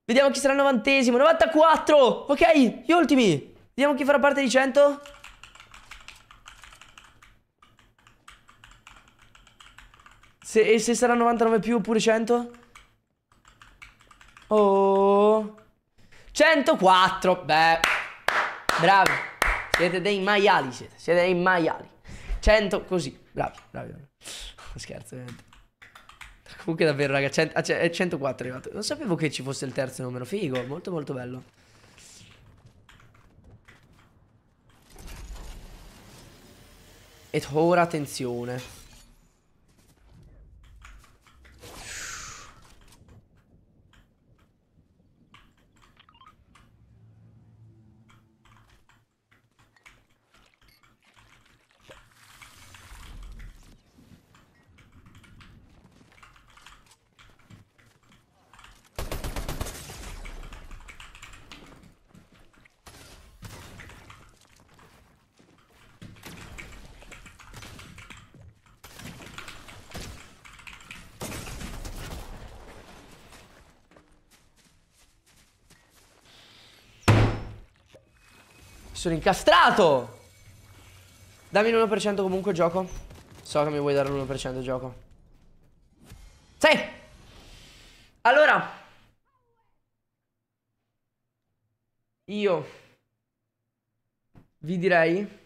Vediamo chi sarà il novantesimo. 94! Ok, gli ultimi. Vediamo chi farà parte di 100. Se, e se sarà 99 più oppure 100? Oh. 104. Beh. Bravi. Siete dei maiali, siete. Siete dei maiali. 100 così. Bravi, bravi. Scherzo, niente. Eh. Comunque davvero, raga, 100, ah, cioè, è 104 arrivato. Non sapevo che ci fosse il terzo numero. Figo, molto molto bello. E ora attenzione. Sono incastrato Dammi l'1% comunque gioco So che mi vuoi dare l'1% gioco Sì Allora Io Vi direi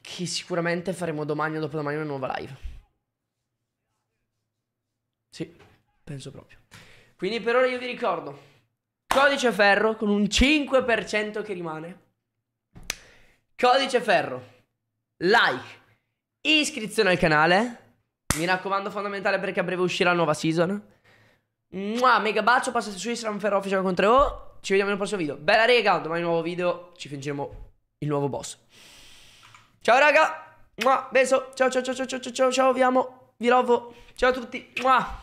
Che sicuramente faremo domani o dopodomani una nuova live Sì Penso proprio. Quindi per ora io vi ricordo, codice ferro con un 5% che rimane. Codice ferro, like, iscrizione al canale. Mi raccomando, fondamentale perché a breve uscirà la nuova season. Mua, mega bacio, passate su Instagram Ferro Official con 3O. Ci vediamo nel prossimo video. Bella rega, domani nuovo video, ci fingeremo il nuovo boss. Ciao raga, Mua, beso, ciao ciao ciao ciao ciao ciao, ciao vi amo, vi lovo, ciao a tutti. Mua.